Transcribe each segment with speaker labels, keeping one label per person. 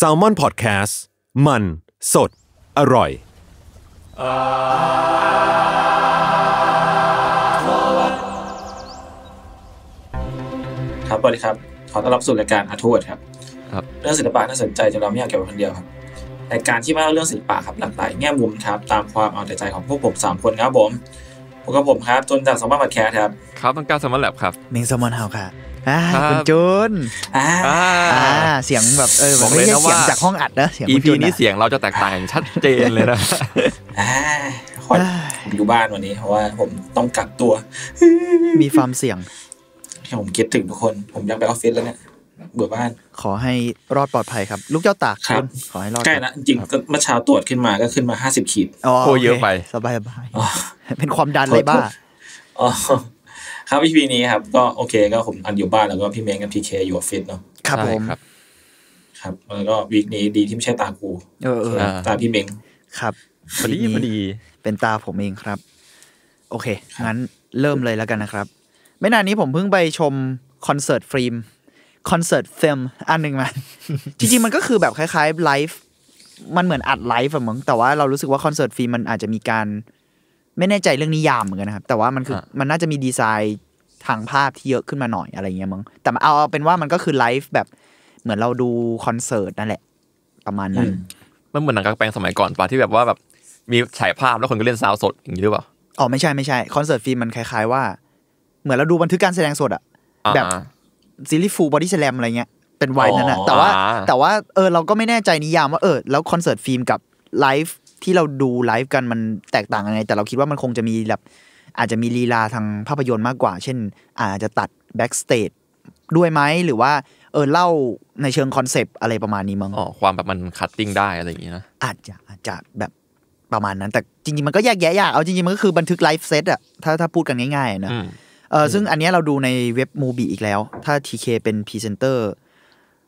Speaker 1: s a l ม o n PODCAST มัน สด อร่อย ครับสวัสดีครับขอ
Speaker 2: ต้อนรับสู่รายการอาทูด
Speaker 3: ครับครับ เรื่องศิลปะน่าสนใจจะเราไม่อยากเกี่ยวคนเดียวครับรายการที่มาเล่าเรื่องศิลปะครับหลากหลายแง่มุมครับ ตามความเอาแต่ใจของพวกผมสามคนครับผมพวกผมครับจนจากสมบัติแคร์ครับ
Speaker 1: ครับมังกาสมบัติแลบครับ
Speaker 4: มิงสมอนเฮาค่ะคุณจูนเสียงแบบเออไม่ใช่เสียงจากห้องอัดนะเสียง EP นี้
Speaker 1: เสียงเราจะแตกต่างชัดเจนเลยนะ
Speaker 3: ผมอยู่บ้านวันนี้เพราะว่าผมต้องกักตัว มีความเสี่ยง ผมคิดถึงทุกคน ผมยังไปออฟฟิศแล้วเนี่ยเบื่อบ้านขอ
Speaker 4: ให้รอดปลอดภัยครับ ลูกเจ้าตากครับขอ
Speaker 3: ให้รอดใกล้นะจริงเมื่อเช้าตรวจขึ้นมาก็ขึ้นมาห้าสิบ
Speaker 4: ขีดโอ้เยอะไปสบายสบายเป็
Speaker 3: นความดันเลยบ้าออ๋ครับอีพีนี้ครับ ก็โอเค ก็ผมอันอยู่บ้านแล้วก็พี่เม้งกับพีเคอยู่ออฟฟิศเนาะครับผมครับแล้วก็วีคนี้ดีที่ไม่ใช่ตากู เออตาพี่เม้ง
Speaker 4: ครับพอดีพอดีเป็นตาผมเองครับ โอเค งั้นเริ่มเลยแล้วกันนะครับ ไม่นานนี้ผมเพิ่งไปชมคอนเสิร์ตฟิล์มคอนเสิร์ตฟิล์มอันหนึ่งมาจริงๆมันก็คือแบบคล้ายๆไลฟ์มันเหมือนอัดไลฟ์อะมึงแต่ว่าเรารู้สึกว่าคอนเสิร์ตฟิล์มมันอาจจะมีการไม่แน่ใจเรื่องนิยามเหมือนกันนะครับ แต่ว่ามันคือ มันน่าจะมีดีไซน์ทางภาพที่เยอะขึ้นมาหน่อยอะไรเงี้ยมั้งแต่เอาเป็นว่ามันก็คือไลฟ์แบบเหมือนเราดูคอนเสิร์ตนั่นแหละ ประมาณนั้น
Speaker 1: มันเหมือนหนังกางแปลงสมัยก่อนป่ะที่แบบว่าแบบมีฉายภาพแล้วคนก็เล่นซาวสดอย่างนี้หรือเปล่าอ๋อ ไม่ใช่ไม่ใช่คอนเสิร์ตฟิล์มมันคล้าย ๆว่า
Speaker 4: เหมือนเราดูบันทึกการแสดงสดอะแบบซีรีส์ฟูบอดี้แสลมอะไรเงี้ยเป็นวัยนั้นอะแต่ว่าแต่ว่าเออเราก็ไม่แน่ใจนิยามว่าเออแล้วคอนเสิร์ตฟิล์มกับไลฟ์ที่เราดูไลฟ์กันมันแตกต่างยังไง แต่เราคิดว่ามันคงจะมีแบบอาจจะมีลีลาทางภาพยนตร์มากกว่า เช่น อาจจะตัดแบ็กสเตจด้วยไหมหรือว่า เออเล่าในเชิงคอนเซปต์อะไรประมาณนี้มั้งอ๋อ
Speaker 1: ความแบบมันคัตติ้งได้อะไรอย่างงี้นะอาจจะอาจ
Speaker 4: จะแบบประมาณนั้น แต่จริงๆ มันก็แยกแยะยาก เอาจริงๆ มันก็คือบันทึกไลฟ์เซตอะถ้าถ้าพูดกันง่ายๆนะเออซึ่งอันนี้เราดูในเว็บมูบีอีกแล้ว ถ้าทีเคเป็นพรีเซนเตอร์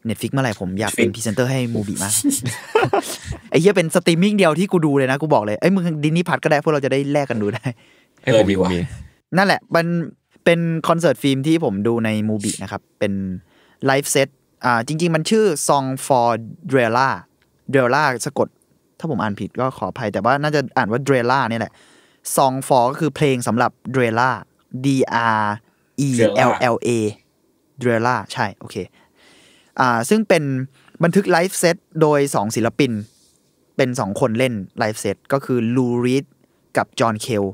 Speaker 4: เน็ตฟิกเมื่อไหร่ผมอยากเป็นพรีเซนเตอร์ให้มูบีมาก ไอ้เหี้ยเป็นสตรีมมิ่งเดียวที่กูดูเลยนะ กูบอกเลยไอ้มึงดินนี่พัดก็ได้ พวกเราจะได้แลกกันดูได้ห้ผมีว่ะนั่นแหละ มันเป็นคอนเสิร์ตฟิล์มที่ผมดูในมูบีนะครับ เป็นไลฟ์เซตอ่าจริง ๆ มันชื่อ Song for d r e l a d r e l a สะกดถ้าผมอ่านผิดก็ขออภัย แต่ว่าน่าจะอ่านว่า d r e l a เนี่ยแหละ Song for ก็คือเพลงสำหรับ d r e l a D R E L L A d r e l a ใช่โอเคอ่า ซึ่งเป็นบันทึกไลฟ์เซตโดย 2ศิลปิน เป็น 2 คนเล่นไลฟ์เซตก็คือลูริดกับจอห์นเคล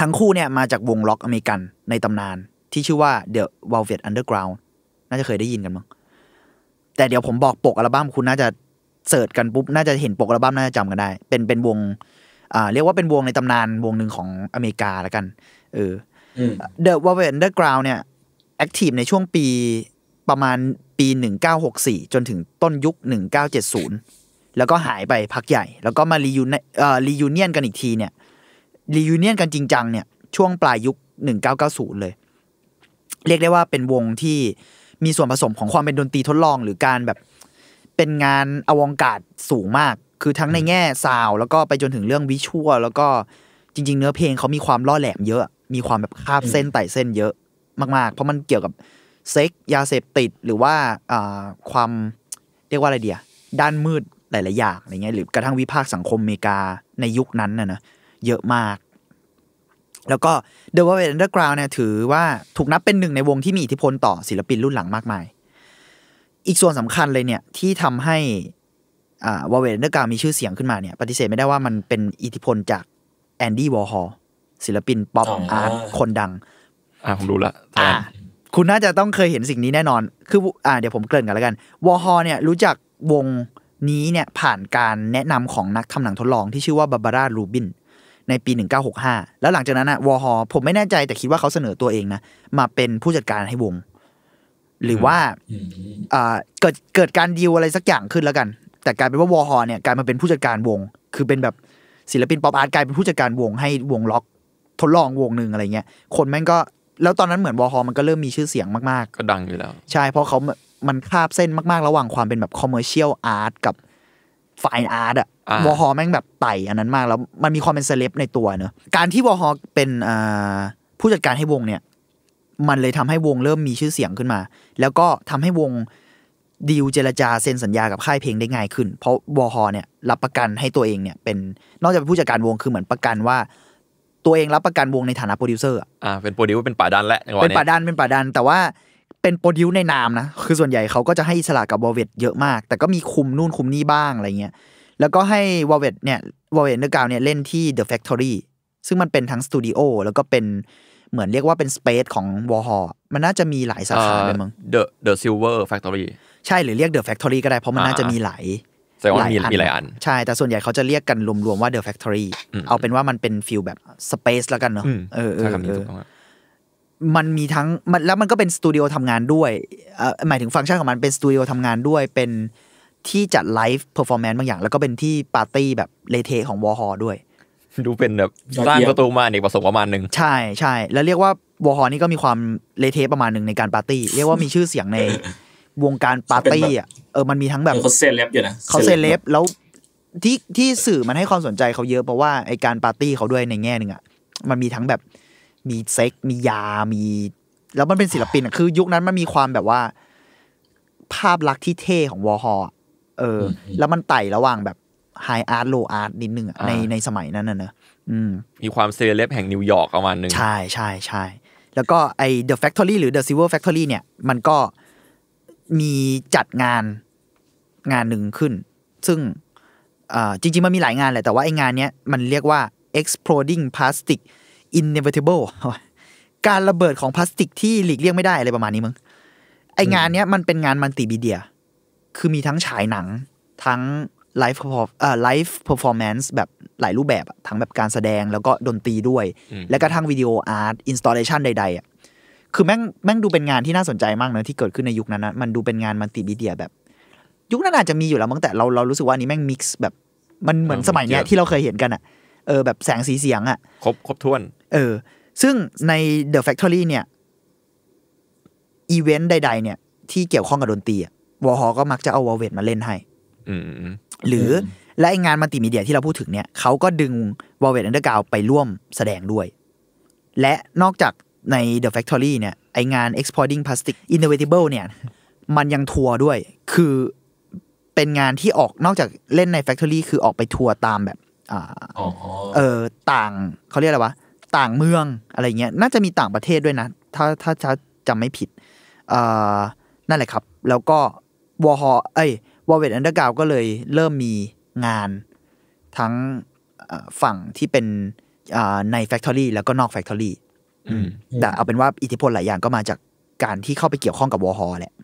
Speaker 4: ทั้งคู่เนี่ยมาจากวงล็อกอเมริกันในตำนาน ที่ชื่อว่า The Velvet Underground น่าจะเคยได้ยินกันมั้งแต่เดี๋ยวผมบอกปกอัลบั้มคุณน่าจะ เสิร์ชกันปุ๊บ น่าจะเห็นปกอัลบั้มน่าจะจำกันได้ เป็นเป็นวง อ่าเรียกว่าเป็นวงในตำนานวงหนึ่งของอเมริกาแล้วกันเออ The Velvet Underground เนี่ยแอคทีฟในช่วงปีประมาณปี 1964 จนถึงต้นยุค 1970 แล้วก็หายไปพักใหญ่ แล้วก็มารียูรียูเนียนกันอีกทีเนี่ยรียูเนียนกันจริงจังเนี่ย ช่วงปลายยุค 1990 เลย เรียกได้ว่าเป็นวงที่มีส่วนผสมของความเป็นดนตรีทดลองหรือการแบบเป็นงานอวองการสูงมาก คือทั้งในแง่ซาวแล้วก็ไปจนถึงเรื่องวิชวลแล้วก็จริงๆเนื้อเพลงเขามีความล่อแหลมเยอะ มีความแบบคาบเส้นไต่เส้นเยอะมากๆ เพราะมันเกี่ยวกับเซ็กยาเสพติดหรือว่าความเรียกว่าอะไรเดียด้านมืด หลาย ๆ อย่างอะไรเงี้ยหรือกระทั่งวิพากษ์สังคมอเมริกาในยุคนั้นนะนะเยอะมาก แล้วก็ The w o r l d Underground เนี่ย ถือว่าถูกนับเป็นหนึ่งในวงที่มีอิทธิพลต่อศิลปินรุ่นหลังมากมาย อีกส่วนสำคัญเลยเนี่ยที่ทำให้วอลเวนเดอร์กา d มีชื่อเสียงขึ้นมาเนี่ย ปฏิเสธไม่ได้ว่ามันเป็นอิทธิพลจากแอนดี้วอร์ฮอลศิลปินป๊อปอาร์ตคนดังอ่าผมรู้ละคุณน่าจะต้องเคยเห็นสิ่งนี้แน่นอน คืออ่า เดี๋ยวผมเกริ่นกันแล้วกัน วอฮอเนี่ยรู้จักวงนี้เนี่ยผ่านการแนะนำของนักทำหนังทดลองที่ชื่อว่าบาบาร่ารูบิน ในปี 1965 แล้วหลังจากนั้นอะวอฮอผมไม่แน่ใจแต่คิดว่าเขาเสนอตัวเองนะมาเป็นผู้จัดการให้วง หรือว่า เกิดเกิดการดีลอะไรสักอย่างขึ้นแล้วกัน แต่กลายเป็นว่าวอฮอเนี่ยกลายมาเป็นผู้จัดการวง คือเป็นแบบศิลปินป๊อปอาร์ตกลายเป็นผู้จัดการวงให้วงล็อกทดลองวงหนึ่งอะไรเงี้ยคนแม่งก็แล้วตอนนั้นเหมือนวอฮอมันก็เริ่มมีชื่อเสียงมาก ๆ ก็ดังอยู่แล้ว ใช่เพราะเขามันคาบเส้นมากๆ ระหว่างความเป็นแบบคอมเมอร์เชียลอาร์ตกับฟายอาร์ตอะวอฮอแม่งแบบไต่อันนั้นมากแล้วมันมีความเป็นเซเลบในตัวเนอะการที่วอฮอเป็นผู้จัดการให้วงเนี่ย มันเลยทำให้วงเริ่มมีชื่อเสียงขึ้นมา แล้วก็ทำให้วงดีลเจรจาเซ็นสัญญากับค่ายเพลงได้ง่ายขึ้นเพราะวอฮอเนี่ย รับประกันให้ตัวเองเนี่ยเป็นนอกจากเป็นผู้จัดการวงคือเหมือนประกันว่าตัวเองรับประกันวงในฐานะโปรดิวเซอร์
Speaker 1: อ่าเป็นโปรดิวเป็นป่าดันแหละเป็นป่า
Speaker 4: ดันเป็นป่าดันแต่ว่าเป็นโปรดิวในนามนะ คือส่วนใหญ่เขาก็จะให้อิสระกับวอเวตเยอะมาก แต่ก็มีคุมนู่นคุมนี่บ้างอะไรเงี้ย แล้วก็ให้วอเวตเนี่ยวอเวตเนื้อกาวเนี่ยเล่นที่เดอะแฟกทอรี่ซึ่งมันเป็นทั้งสตูดิโอแล้วก็เป็น เหมือนเรียกว่าเป็นสเปซของวอฮอมันน่าจะมีหลายสาขาเลยมึงเ
Speaker 1: เดอะดอะซิลเวอร์แฟกทอรี่
Speaker 4: ใช่หรือเรียกเดอะแฟกทอรี่ก็ได้ เพราะมันน่าจะมีหลาย
Speaker 1: แต่ว่ามีมีหลายอัน
Speaker 4: ใช่ แต่ส่วนใหญ่เขาจะเรียกกันรวมๆว่า The Factory เอาเป็นว่ามันเป็นฟิลแบบสเปซแล้วกันเนาะเออเออมันมีทั้งมันแล้วมันก็เป็นสตูดิโอทำงานด้วยหมายถึงฟังก์ชันของมันเป็นสตูดิโอทำงานด้วยเป็นที่จัดไลฟ์เพอร์ฟอร์แมนซ์บางอย่าง แล้วก็เป็นที่ปาร์ตี้แบบเลเทของวอฮอด้วย ดูเป็นแบบสร้างประตู
Speaker 1: มาอีกประสบประมาณหนึ่ง
Speaker 4: ใช่ใช่แล้วเรียกว่าวอฮอนี่ก็มีความเลเทประมาณหนึ่งในการปาร์ตี้ เรียกว่ามีชื่อเสียงในวงการปาร์ตี้อ่ะเออ มันมีทั้งแบบ เขาเซเลบอยู่นะเขาเซเลบ แล้วที่ที่สื่อมันให้ความสนใจเขาเยอะ เพราะว่าไอการปาร์ตี้เขาด้วยในแง่หนึ่งอ่ะ มันมีทั้งแบบมีเซ็ก มียา มี แล้วมันเป็นศิลปินอ่ะ คือยุคนั้นมันมีความแบบว่าภาพลักษณ์ที่เท่ของวอฮอเออ แล้วมันไต่ระหว่างแบบไฮอาร์ตโลอาร์ตนิดนึงอ่ะในในสมัยนั้นน่ะนะ
Speaker 1: มีความเซเลบแห่งนิวยอร์กประมาณนึงใช่ใช่ใช่
Speaker 4: แล้วก็ไอเดอะแฟคทอรี่หรือเดอะซิเวอร์แฟคทอรี่เนี่ยมันก็มีจัดงานงานหนึ่งขึ้น ซึ่งจริงๆ มันมีหลายงานแหละแต่ว่าไอ้งานนี้มันเรียกว่า exploding plastic inevitable การระเบิดของพลาสติก ที่หลีกเลี่ยงไม่ได้อะไรประมาณนี้มึง ไองานเนี้ยมันเป็นงานมัลติมีเดีย คือมีทั้งฉายหนังทั้งไลฟ์เอ่อไลฟ์เพอร์ฟอร์แมนซ์แบบหลายรูปแบบทั้งแบบการแสดงแล้วก็ดนตรีด้วยแล้วก็ทั้งวิดีโออาร์ตอินสตาเลชันใดๆอ่ะคือแม่งแม่งดูเป็นงานที่น่าสนใจมากเนะที่เกิดขึ้นในยุคนั้นนะมันดูเป็นงานมัลติมีเดียแบบยุคนั้นอาจจะมีอยู่แล้วมั้งแต่เราเรารู้สึกว่านี้แม่งมิกซ์แบบ มันเหมือนสมัยเนี้ยที่เราเคยเห็นกันอะเออ แบบแสงสีเสียงอะครบครบถ้วน เออ ซึ่งใน The Factory เนี่ย อีเวนต์ใดๆเนี่ย ที่เกี่ยวข้องกับดนตรีวอฮอก็มักจะเอาวอลเวนมาเล่นให้หรือและงานมัลติมีเดียที่เราพูดถึงเนี่ยเขาก็ดึงวอลเวตอันเดอร์กาวไปร่วมแสดงด้วย และนอกจากใน The Factory เนี่ยไองาน Exporting Plastic Innovable เนี่ย มันยังทัวร์ด้วย คือเป็นงานที่ออกนอกจากเล่นในแฟคทอรี่คือออกไปทัวร์ตามแบบอ่าเออต่างเขาเรียกอะไรวะต่างเมืองอะไรเงี้ยน่าจะมีต่างประเทศด้วยนะ ถ้าถ้าจำไม่ผิด เอ่อนั่นแหละครับ แล้วก็วอฮอเอ้ยวอเวตอันเดอร์กาวก็เลยเริ่มมีงานทั้งฝั่งที่เป็นในแฟคทอรี่แล้วก็นอกแฟคทอรี่แต่เอาเป็นว่าอิทธิพลหลายอย่างก็มาจากการที่เข้าไปเกี่ยวข้องกับวอฮอแหละ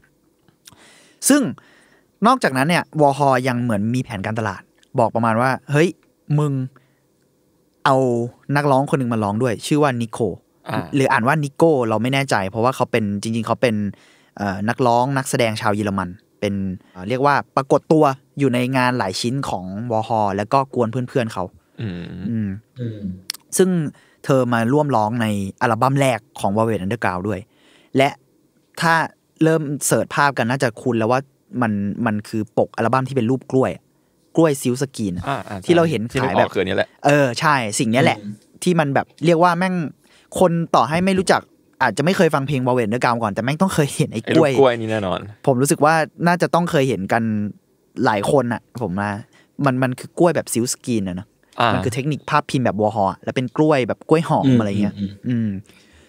Speaker 4: ซึ่งนอกจากนั้นเนี่ยวอฮอยังเหมือนมีแผนการตลาด บอกประมาณว่า เฮ้ย มึงเอานักร้องคนหนึ่งมาร้องด้วย ชื่อว่านิโคหรืออ่านว่านิโก้เราไม่แน่ใจ เพราะว่าเขาเป็นจริง ๆ เขาเป็นนักร้อง นักแสดงชาวเยอรมัน เป็นเรียกว่าปรากฏตัวอยู่ในงานหลายชิ้นของวอฮอแล้วก็กวนเพื่อนๆ เขาซึ่งเธอมาร่วมร้องในอัลบั้มแรกของวอลเวดอันเดอร์กราวด้วย และถ้าเริ่มเสิร์ชภาพกันน่าจะคุ้นแล้วว่ามันมันคือปกอัลบั้มที่เป็นรูปกล้วย กล้วยซิลสกีน
Speaker 2: ที่เราเห็นขายแบบ
Speaker 4: เออใช่ สิ่งนี้แหละ ที่มันแบบเรียกว่าแม่งคนต่อให้ไม่รู้จัก อาจจะไม่เคยฟังเพลงบาเวนเดอร์กาวก่อนแต่แม่งต้องเคยเห็นไอ้กล้วย กล้วยนี่แน่นอนผมรู้สึกว่าน่าจะต้องเคยเห็นกันหลายคนอ่ะ ผมนะมันมันคือกล้วยแบบซิลสกีนอะนะมันคือเทคนิคภาพพิมพ์แบบวอฮอแล้วเป็นกล้วยแบบกล้วยหอมอะไรเงี้ยอืม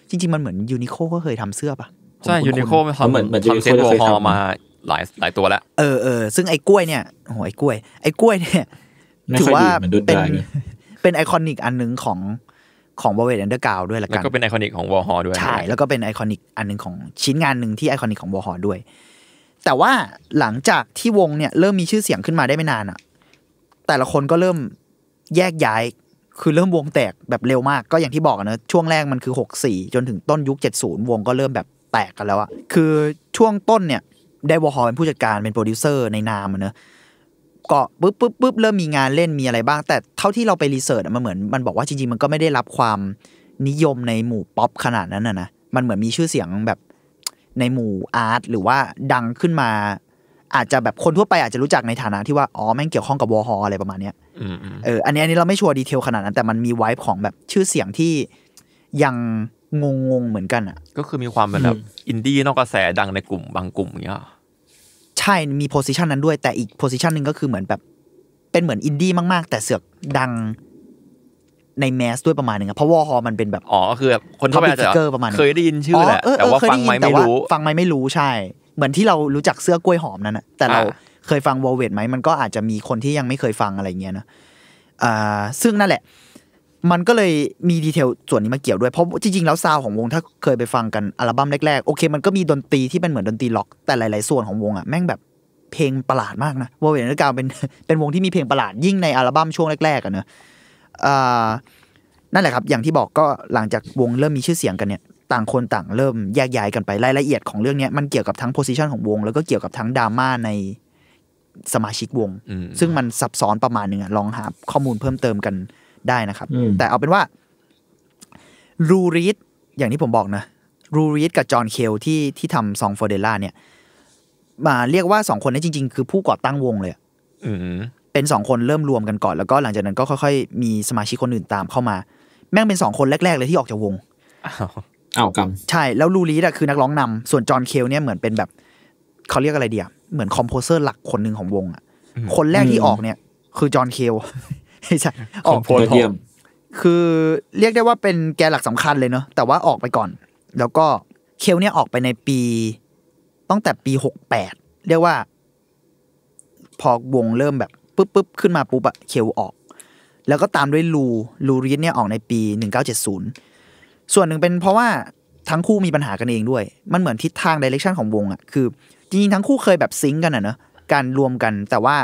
Speaker 4: จริงๆมันเหมือนยูนิโคก็เคยทำเสื้อปะใช่ยูนิโคมอนทำเหมือนทำเซ็ตวอฮอมา
Speaker 1: หลายหลายตัวแล้ว
Speaker 4: เออเออซึ่งไอ้กล้วยเนี่ยโอ้ยหไอ้กล้วย ไอ้กล้วยเนี่ย
Speaker 1: ถือว่าเป็น
Speaker 4: เป็นไอคอนิกอันหนึ่งของของวอลเวดอนเดอร์กาวด้วยละกัน แล้ว ก็เป็
Speaker 1: นไอคอนิกของวอลฮอด้วย ใช่ แล้ว
Speaker 4: ก็เป็นไอคอนิกอันหนึ่งของชิ้นงานหนึ่งที่ไอคอนิกของวอลฮอด้วย แต่ว่าหลังจากที่วงเนี่ยเริ่มมีชื่อเสียงขึ้นมาได้ไม่นานอ่ะ แต่ละคนก็เริ่มแยกย้าย คือเริ่มวงแตกแบบเร็วมาก ก็อย่างที่บอกนะช่วงแรกมันคือ6 4จนถึงต้นยุค70วงก็เริ่มแบบแตกกันแล้วอะคือช่วงต้นเนี่ยได้วอฮอลเป็นผู้จัดการเป็นโปรดิวเซอร์ในนามเนอะก็ปุ๊บปุ๊บปุ๊บเริ่มมีงานเล่นมีอะไรบ้าง แต่เท่าที่เราไปรีเสิร์ชมันเหมือนมันบอกว่าจริงๆ มันก็ไม่ได้รับความนิยมในหมู่ป๊อปขนาดนั้นนะนะมันเหมือนมีชื่อเสียงแบบในหมู่อาร์ตหรือว่าดังขึ้นมา อาจจะแบบคนทั่วไปอาจจะรู้จักในฐานะที่ว่าอ๋อแม่งเกี่ยวข้องกับวอฮออะไรประมาณเนี้ยเอออันนี้อันนี้เราไม่ชัวร์ดีเทลขนาดนั้นแต่มันมีไวท์ของแบบชื่อเสียงที่ยังงงงเหมือนก
Speaker 1: ันอ่ะ ก็คือมีความแบบอินดี้นอกกระแสดังในกลุ่ม บางกลุ่มเงี้ย
Speaker 4: ใช่มีโพสิชันนั้นด้วย แต่อีกโพสิชันหนึ่งก็คือเหมือนแบบ เป็นเหมือนอินดี้มากๆ แต่เสือกดังในแมสด้วยประมาณหนึ่งเพราะวอฮอมันเป็นแบบ
Speaker 1: อ๋อคือแบบคนทั่วไปอจจะเคยได้ยินชื่อแหละแต่ว่าฟังไม่รู้
Speaker 4: ฟังไม่รู้ใช่ เหมือนที่เรารู้จักเสื้อกล้วยหอมนั่นแหะแต่เราเคยฟังวอลเวดไหมมัน ก็อาจจะมีคนที่ยังไม่เคยฟังอะไรเงี้ยนะอ่า ซึ่งนั่นแหละมันก็เลยมีดีเทลส่วนนี้มาเกี่ยวด้วยเพราะจริง ๆ แล้วซาวของวงถ้าเคยไปฟังกันอัลบั้มแรกๆโอเคมันก็มีดนตรีที่เป็นเหมือนดนตรีล็อกแต่หลาย ๆ ส่วนของวงอ่ะแม่งแบบเพลงประหลาดมากนะวอลเวนเดกาวเป็นเป็นวงที่มีเพลงประหลาด ยิ่งในอัลบั้มช่วงแรก ๆอ่ะเนอะนั่นแหละครับ อย่างที่บอกก็หลังจากวงเริ่มมีชื่อเสียงกันเนี่ย ต่างคนต่าง เริ่มแยกย้ายกันไปรายละเอียดของเรื่องนี้มันเกี่ยวกับทั้งโพสิชันของวงแล้วก็เกี่ยวกับทั้งดราม่าในสมาชิกวงซึ่งมันซับซ้อนประมาณหนึ่งอะลองหาข้อมูลเพิ่มเติมกันได้นะครับ แต่เอาเป็นว่า รูรีดอย่างที่ผมบอกนะรูรีดกับจอห์นเคลที่ที่ทำซองฟอร์เดล่าเนี่ยมาเรียกว่าสองคนนี้จริงๆคือผู้ก่อตั้งวงเลยเป็นสองคนเริ่มรวมกันก่อนแล้วก็หลังจากนั้นก็ค่อยๆ มีสมาชิกคนอื่นตามเข้ามา แม่งเป็นสองคนแรกๆ เลยที่ออกจากวงอ้าวกรรมใช่แล้วลูรีดอะคือนักร้องนำ ส่วนจอห์นเคล เนี่ยเหมือนเป็นแบบ เขาเรียกอะไรเดียเหมือนคอมโพเซอร์หลักคนหนึ่งของวงอะคนแรกที่ออกเนี่ย คือจอห์นเคลใช่ออกโพเทียม คือเรียกได้ว่าเป็นแกนหลักสำคัญเลยเนาะ แต่ว่าออกไปก่อน แล้วก็เคลเนี่ยออกไปในปีตั้งแต่ปีหกแปด เรียกว่าพอวงเริ่มแบบปุ๊บปุ๊บขึ้นมาปุ๊บอะเคลออก แล้วก็ตามด้วยลูลูรีสเนี่ยออกในปีหนึ่งเก้าเจ็ดศูนย์ ส่วนหนึ่งเป็นเพราะว่าทั้งคู่มีปัญหากันเองด้วย มันเหมือนทิศทางดิเรกชันของวงอะคือจริงๆทั้งคู่เคยแบบซิงกันอะเนาะการรวมกัน แต่ว่า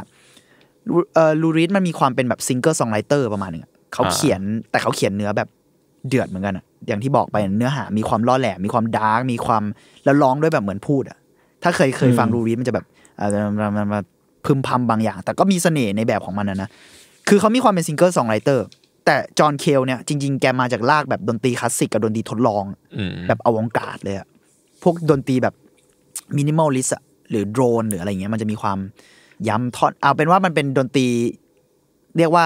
Speaker 4: ลูริสมันมีความเป็นแบบซิงเกิลซองไรเตอร์ประมาณนึงเขาเขียนแต่เขาเขียนเนื้อแบบเดือดเหมือนกันอะอย่างที่บอกไปเนื้อหา มีความล่อแหลมมีความดาร์กมีความแล้วร้องด้วยแบบเหมือนพูดอ่ะ ถ้าเคยเคยฟังลูริสมันจะแบบมาพึมพำบางอย่าง แต่ก็มีเสน่ห์ในแบบของมันนะนะคือเขามีความเป็นซิงเกิลซองไรเตอร์ แต่จอห์นเคลเนี่ยจริงๆแกมาจากลากแบบดนตรีคลาสสิกกับดนตรีทดลองแบบอวองการเลยอะพวกดนตรีแบบมินิมอลลิสหรือโดรน หรืออะไรเงี้ย มันจะมีความย้ำท่อนเอาเป็นว่ามันเป็นดนตรี เรียกว่า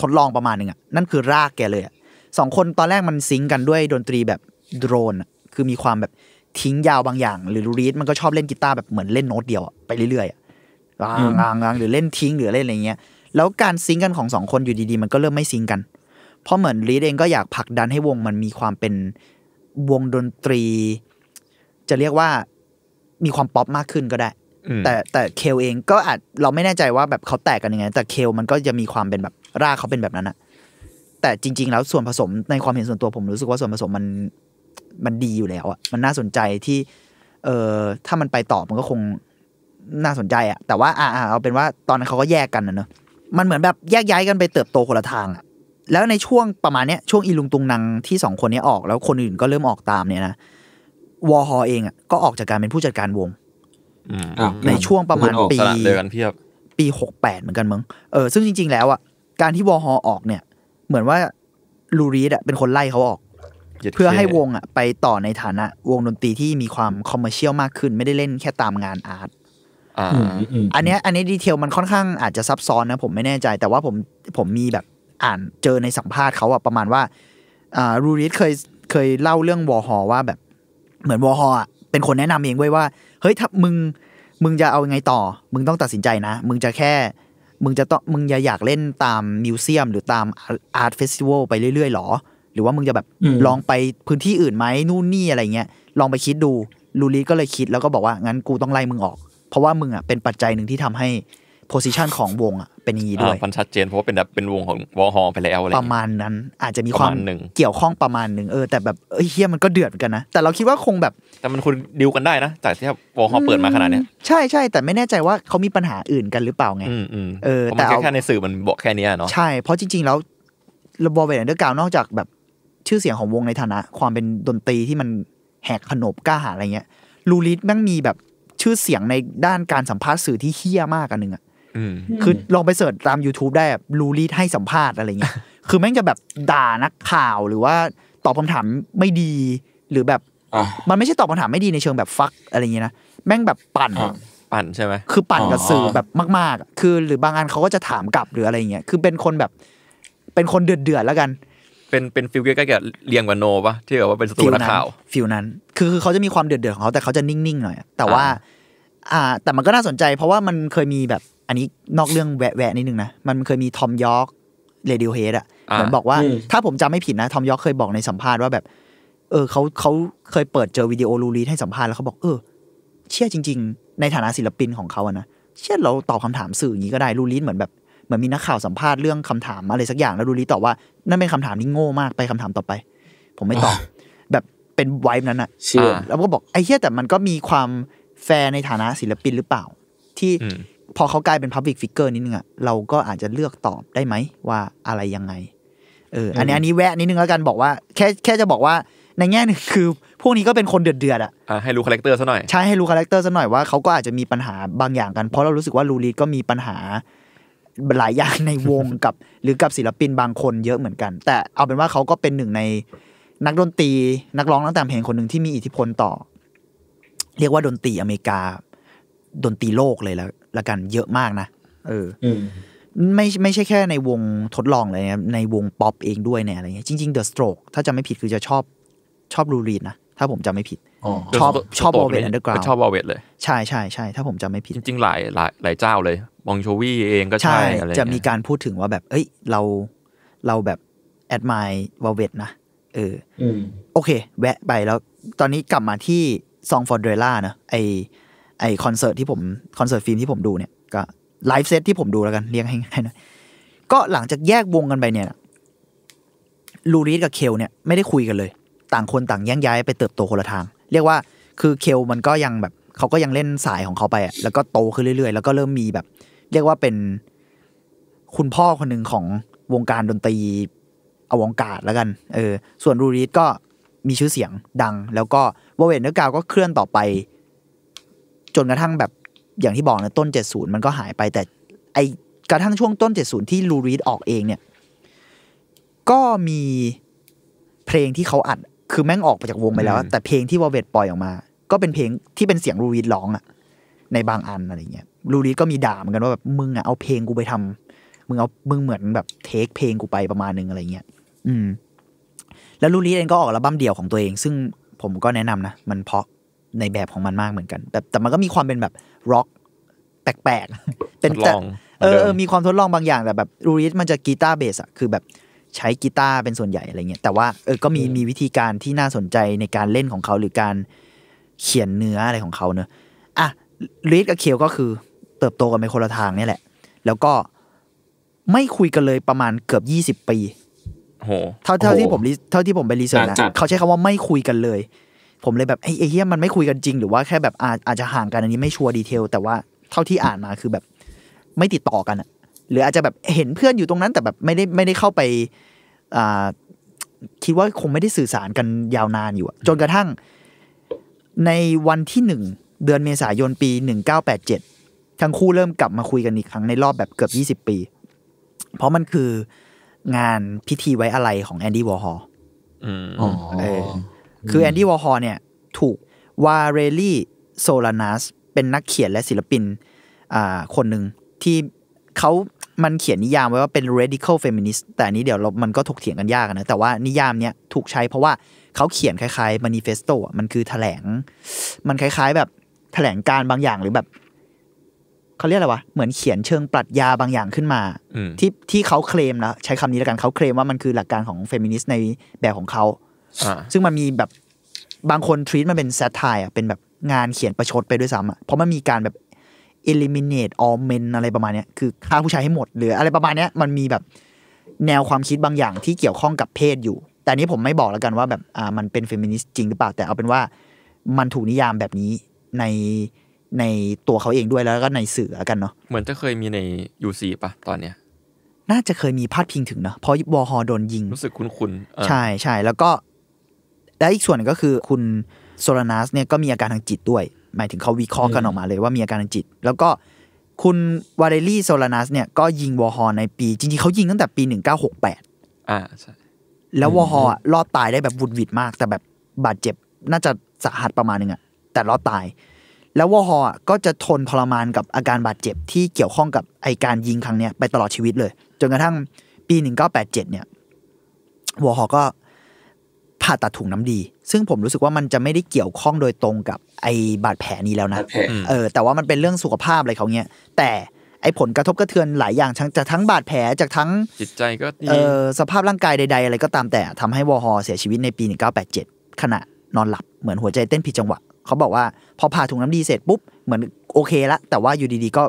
Speaker 4: ทดลองประมาณหนึ่งอ่ะนั่นคือรากแกเลยอ่ะสองคนตอนแรกมันซิงกันด้วย ดนตรีแบบโดรนคือมีความแบบทิ้งยาวบางอย่าง หรือรีดมันก็ชอบเล่นกีตาร์แบบเหมือนเล่นโน้ตเดียวไปเรื่อยๆร่างางางหรือเล่นทิ้งหรือเล่นอะไรเงี้ย แล้วการซิงกันของสองคนอยู่ดีๆมันก็เริ่มไม่ซิงกัน เพราะเหมือนรีดเองก็อยากผลักดันให้วง มันมีความเป็นวงดนตรี จะเรียกว่ามีความป๊อปมากขึ้นก็ได้แต่แต่เคลเองก็อาจเราไม่แน่ใจว่าแบบเขาแตกกันยังไงแต่เคลมันก็จะมีความเป็นแบบรากเขาเป็นแบบนั้นอะแต่จริงๆแล้วส่วนผสมในความเห็นส่วนตัวผมรู้สึกว่าส่วนผสมมันมันดีอยู่แล้วอะมันน่าสนใจที่ เออถ้ามันไปต่อมันก็คงน่าสนใจอะแต่ว่าอ่าเอาเป็นว่าตอนนั้นเขาก็แยกกันนะเนอะมันเหมือนแบบแยกย้ายกันไปเติบโตคนละทางอะแล้วในช่วงประมาณเนี้ยช่วงอีลุงตุงนังที่สองคนนี้ออก แล้วคนอื่นก็เริ่มออกตามเนี่ยนะวอฮอเองอะก็ออกจากการเป็นผู้จัดการวง
Speaker 2: ในช่วงประมาณปี
Speaker 4: ปีหกแปดเหมือนกันมั้ง เออ ซึ่งจริงๆ แล้วอ่ะ การที่วอฮอออกเนี่ย เหมือนว่า ลูรีดอ่ะเป็นคนไล่เขาออก เพื่อให้วงอ่ะไปต่อในฐานะ วงดนตรีที่มีความคอมเมอรเชียลมากขึ้น ไม่ได้เล่นแค่ตามงานอาร์ตอันนี้อันนี้ดีเทลมันค่อนข้างอาจจะซับซ้อนนะ ผมไม่แน่ใจแต่ว่าผมผมมีแบบอ่านเจอในสัมภาษณ์เขาอะประมาณว่ารูริสเคยเคยเล่าเรื่องวอฮอว่าแบบเหมือนวอฮอเป็นคนแนะนำเองไว้ว่าเฮ้ยถ้ามึงมึงจะเอาไงต่อ มึงต้องตัดสินใจนะ มึงจะแค่ มึงจะต้องมึงจะอยากเล่นตามมิวเซียม หรือตามอาร์ตเฟสติวัลไปเรื่อยๆ หรอ หรือว่ามึงจะแบบลองไปพื้นที่อื่นไหมนู่นนี่อะไรเงี้ยลองไปคิดดู ลูรีก็เลยคิดแล้วก็บอกว่างั้นกูต้องไล่มึงออก เพราะว่ามึงอ่ะเป็นปัจจัยหนึ่งที่ทำให้โพสิชันของวงอ่ะเป็นอย่างนี้ด้วย
Speaker 1: มันชัดเจนเพราะว่าเป็นแบบเป็นวงของวอฮอไปแล้วอะไรประมา
Speaker 4: ณนั้นอาจจะมีความเกี่ยวข้องประมาณหนึ่งเออแต่แบบเฮียมันก็เดือดกันนะแต่เราคิดว่าคงแบบ
Speaker 1: แต่มันคุณดิวกันได้นะจากที่วงเขาเปิดมาขนาดนี้
Speaker 4: ใช่ใช่แต่ไม่แน่ใจว่าเขามีปัญหาอื่นกันหรือเปล่าไงเออ แต่แค่
Speaker 1: ในสื่อมันบอกแค่นี้เนาะใช
Speaker 4: ่ เพราะจริงๆแล้วระบอบเวลเดอร์กาวนอกจากแบบชื่อเสียงของวงในฐานะ ความเป็นดนตรีที่มันแหกขนบกล้าหาอะไรเงี้ยลูริสแม่งมีแบบชื่อเสียงในด้านการสัมภาษณ์สื่อที่เฮี้ยมากอันหนึ่งอะคือลองไปเสิร์ชตาม YouTube ได้ลูริสให้สัมภาษณ์อะไรเงี้ยคือแม่งจะแบบด่านักข่าวหรือว่าตอบคำถามไม่ดี หรือแบบมันไม่ใช่ตอบคำถามไม่ดีในเชิงแบบฟักอะไรอย่างเงี้ยนะ แม่งแบบปั่น ปั่นใช่ไหมคือปั่นกับสื่อแบบมาก ๆ คือหรือบางอันเขาก็จะถามกลับหรืออะไรเงี้ยคือเป็นคนแบบ เป็นคนเดือดเดือดแล้วกัน
Speaker 1: เป็นเป็นฟิลเก็กับเรียงกับโนปะที่แบบว่าเป็นสตูนักข่าวฟิลนั้
Speaker 4: น คือเขาจะมีความเดือดเดือดของเขาแต่เขาจะนิ่งๆหน่อยแต่ว่า อ่าแต่มันก็น่าสนใจ เพราะว่ามันเคยมีแบบอันนี้นอกเรื่องแวะๆนิดนึงนะมันเคยมีทอมยอร์กเรดิโอเฮดอะเหมือนบอกว่า ถ้าผมจำไม่ผิดนะทอมยอร์กเคยบอกในสัมภาษณ์ว่าแบบเออเขาเขาเคยเปิดเจอวิดีโอลูรีให้สัมภาษณ์แล้วเขาบอกเออเชื่อจริง ๆ ในฐานะศิลปินของเขาอะนะเชื่อเราตอบคาถามสื่ออย่างนี้ก็ได้ลูรีเหมือนแบบเหมือนมีนักข่าวสัมภาษณ์เรื่องคำถามอะไรสักอย่างแล้วลูรีตอบว่านั่นเป็นคำถามที่โง่มากไปคำถามต่อไป ผมไม่ตอบแบบเป็นไวท์นั้นอะเชื่อแล้วก็บอกไอ้เชี่ยแต่มันก็มีความแฟร์ในฐานะศิลปินหรือเปล่า ที่พอเขากลายเป็นพับบิกฟิกเกอร์นิดนึงอะเราก็อาจจะเลือกตอบได้ไหมว่าอะไรยังไงเอออันนี้อันนี้แวะนิดนึงแล้วกันบอกว่าแค่แค่จะบอกว่าในแง่นึ่งคือพวกนี้ก็เป็นคนเดือดเดือดอ่ะ
Speaker 1: ให้รู้คาแรคเตอร์ซะหน่อย
Speaker 4: ใช่ให้รู้คาแรคเตอร์ซะหน่อย ว่าเขาก็อาจจะมีปัญหาบางอย่างกัน เพราะเรารู้สึกว่าลูรีก็มีปัญหาหลายอย่างในวงกับหรือกับศิลปินบางคนเยอะเหมือนกัน แต่เอาเป็นว่าเขาก็เป็นหนึ่งในนักดนตรีนักร้องนักแต่งเพลงคนหนึ่งที่มีอิทธิพลต่อ เรียกว่าดนตรีอเมริกา ดนตรีโลกเลยละละกันเยอะมากนะเออไม่ไม่ใช่แค่ในวงทดลองเลยนะในวงป๊อปเองด้วยเนี่ยอะไรเงี้ยจริงๆเดอะสโตรกถ้าจะไม่ผิดคือจะชอบชอบรูรีนนะ ถ้าผมจำไม่ผิดชอบชอบบอลเวตอันเดอร์กราวชอบบ
Speaker 1: อลเวตเลย ใช่ใช่ใช่ถ้าผมจำไม่ผิด จริงๆหลายหลายหลายเจ้าเลย บองโชวี่เองก็ใช่อะไรจะมี
Speaker 4: การพูดถึงว่าแบบ เอ้ยเราเราแบบแอดมายวอลเวตนะเออโอเค แวะไปแล้ว ตอนนี้กลับมาที่ซองฟอร์เดล่านะไอไอคอนเสิร์ตที่ผม คอนเสิร์ตฟิล์มที่ผมดูเนี่ย ก็ไลฟ์เซตที่ผมดูแล้วกัน เรียกให้ง่ายหน่อย ก็หลังจากแยกวงกันไปเนี่ยลูรีสกับเคล เนี่ยไม่ได้คุยกันเลยต่างคนต่างแย่งย้ายไปเติบโตคนละทาง เรียกว่าคือเคลมันก็ยังแบบ เขาก็ยังเล่นสายของเขาไป แล้วก็โตขึ้นเรื่อยๆ แล้วก็เริ่มมีแบบ เรียกว่าเป็นคุณพ่อคนหนึ่งของวงการดนตรีอวองกาดแล้วกัน เออ ส่วนรูริสก็มีชื่อเสียงดัง แล้วก็วเวนเนอร์กาวก็เคลื่อนต่อไป จนกระทั่งแบบอย่างที่บอกนะต้น 70 มันก็หายไปแต่ไอกระทั่งช่วงต้น 70 ที่รูรีดออกเองเนี่ยก็มีเพลงที่เขาอัดคือแม่งออกไปจากวงไปแล้ว แต่เพลงที่วอลเวตปล่อยออกมา ก็เป็นเพลงที่เป็นเสียงรูรีดร้องอะในบางอันอะไรเงี้ยรูรีดก็มีด่าเหมือนกันว่าแบบมึงอ่ะเอาเพลงกูไปทำมึงเอามึงเหมือนแบบเทคเพลงกูไปประมาณนึงอะไรเงี้ยอืม แล้วรูรีดเองก็ออกระบั้มเดี่ยวของตัวเอง ซึ่งผมก็แนะนำนะ มันเพาะในแบบของมันมากเหมือนกันแต่แต่มันก็มีความเป็นแบบร็อกแปลกๆเป็นแต่เออมีความทดลองบางอย่างแต่แบบ รูริสมันจะกีตาร์เบสอ่ะคือแบบใช้กีตาร์เป็นส่วนใหญ่อะไรเงี้ยแต่ว่าเออก็มีมีวิธีการที่น่าสนใจในการเล่นของเขา หรือการเขียนเนื้ออะไรของเขาเนอะอ่ะรีดกับเคียวก็คือเติบโตกันไปคนละทางนี่แหละ แล้วก็ไม่คุยกันเลยประมาณเกือบยี่สิบปีโหเท่าเท่าที่ผมเท่าที่ผมไปรีเสิร์ชนะเขาใช้คำว่าไม่คุยกันเลย ผมเลยแบบไอ้เฮียมันไม่คุยกันจริง หรือว่าแค่แบบอาจอาจจะห่างกันอันนี้ไม่ชัวร์ดีเทลแต่ว่าเท่าที่อ่านมาคือแบบไม่ติดต่อกันอะหรืออาจจะแบบเห็นเพื่อนอยู่ตรงนั้นแต่แบบไม่ได้ไม่ได้เข้าไปคิดว่าคงไม่ได้สื่อสารกันยาวนานอยู่จนกระทั่งในวันที่หนึ่ง เดือนเมษายนปีหนึ่งเก้าแปดเจ็ดทั้งคู่เริ่มกลับมาคุยกันอีกครั้ง ในรอบแบบเกือบยี่สิบปี เพราะมันคืองานพิธีไว้อะไรของแอนดี้วอร์ฮอลคือแอนดี้วอร์ฮอลเนี่ย ถูกวาเรลี่โซลานัสเป็นนักเขียนและศิลปิน อ่าคนหนึ่งที่เขามันเขียนนิยามไว้ว่าเป็น radical feminist แต่นี้เดี๋ยว มันก็ถกเถียงกันยากนะ แต่ว่านิยามเนี้ยถูกใช้เพราะว่าเขาเขียนคล้ายๆ manifesto มันคือถแถลง มันคล้ายๆแบบถแถลงการบางอย่างหรือแบบ เขาเรียกอะไรวะ เหมือนเขียนเชิงปรัชญาบางอย่างขึ้นมา ที่ที่เขาเคลมนะใช้คำนี้แล้วกันเขาเคลมว่ามันคือหลักการของเฟมินิสต์ในแบบของเขาซึ่งมันมีแบบบางคนทรีตมันเป็นแซทไทรอ่ะเป็นแบบงานเขียนประชดไปด้วยซ้ำอ่ะเพราะมันมีการแบบ eliminate all men อะไรประมาณเนี้ยคือฆ่าผู้ชายให้หมด หรืออะไรประมาณเนี้ยมันมีแบบแนวความคิดบางอย่างที่เกี่ยวข้องกับเพศอยู่ แต่นี้ผมไม่บอกแล้วกันว่าแบบอ่ามันเป็นเฟมินิสต์จริงหรือเปล่า แต่เอาเป็นว่ามันถูกนิยามแบบนี้ในในตัวเขาเองด้วยแล้วก็ในสื่อ
Speaker 1: กันเนาะเหมือนจะเคยมีในยูซีปะ ตอนเนี้ย
Speaker 4: น่าจะเคยมีพาดพิงถึงเนาะเพราะวอฮอโดนยิงรู้สึกคุ้นๆใช่ใช่แล้วก็และอีกส่วนก็คือ คุณโซลานัสเนี่ยก็มีอาการทางจิตด้วยหมายถึงเขาวิเคราะห์กันออกมาเลยว่ามีอาการทางจิต แล้วก็คุณวาเลี่โซลานัสเนี่ยก็ยิงวอฮอในปีจริงๆเขายิงตั้งแต่ปีหหนึ่งเก้ากแปด
Speaker 1: อ่าใช่แล้ววอฮอ
Speaker 4: รอดตายได้แบบบุดวิดมาก แต่แบบบาดเจ็บน่าจะสาหัสประมาณนึงอะแต่รอดตาย แล้ววอฮอก็จะทนทรมานกับอาการบาดเจ็บที่เกี่ยวข้องกับไอการยิงครั้งเนี้ย ไปตลอดชีวิตเลย จนกระทั่งปีหนึ่งเนี่ยวอฮอก็ผ่าตัดถุงน้ำดี ซึ่งผมรู้สึกว่ามันจะไม่ได้เกี่ยวข้องโดยตรงกับไอบาดแผลนี้แล้วนะ เออแต่ว่ามันเป็นเรื่องสุขภาพอะไรเขาเนี้ยแต่ไอผลกระทบกระเทือนหลายอย่างทั้งจากทั้งบาดแผลจากทั้ง
Speaker 1: จิตใจก็เออ
Speaker 4: สภาพร่างกายใดๆอะไรก็ตามแต่ทำให้วอฮอเสียชีวิต ในปี1987ขณะนอนหลับเหมือนหัวใจเต้นผิดจังหวะเขาบอกว่าพอผ่าถุงน้ำดีเสร็จปุ๊บเหมือนโอเคละแต่ว่าอยู่ดีๆก็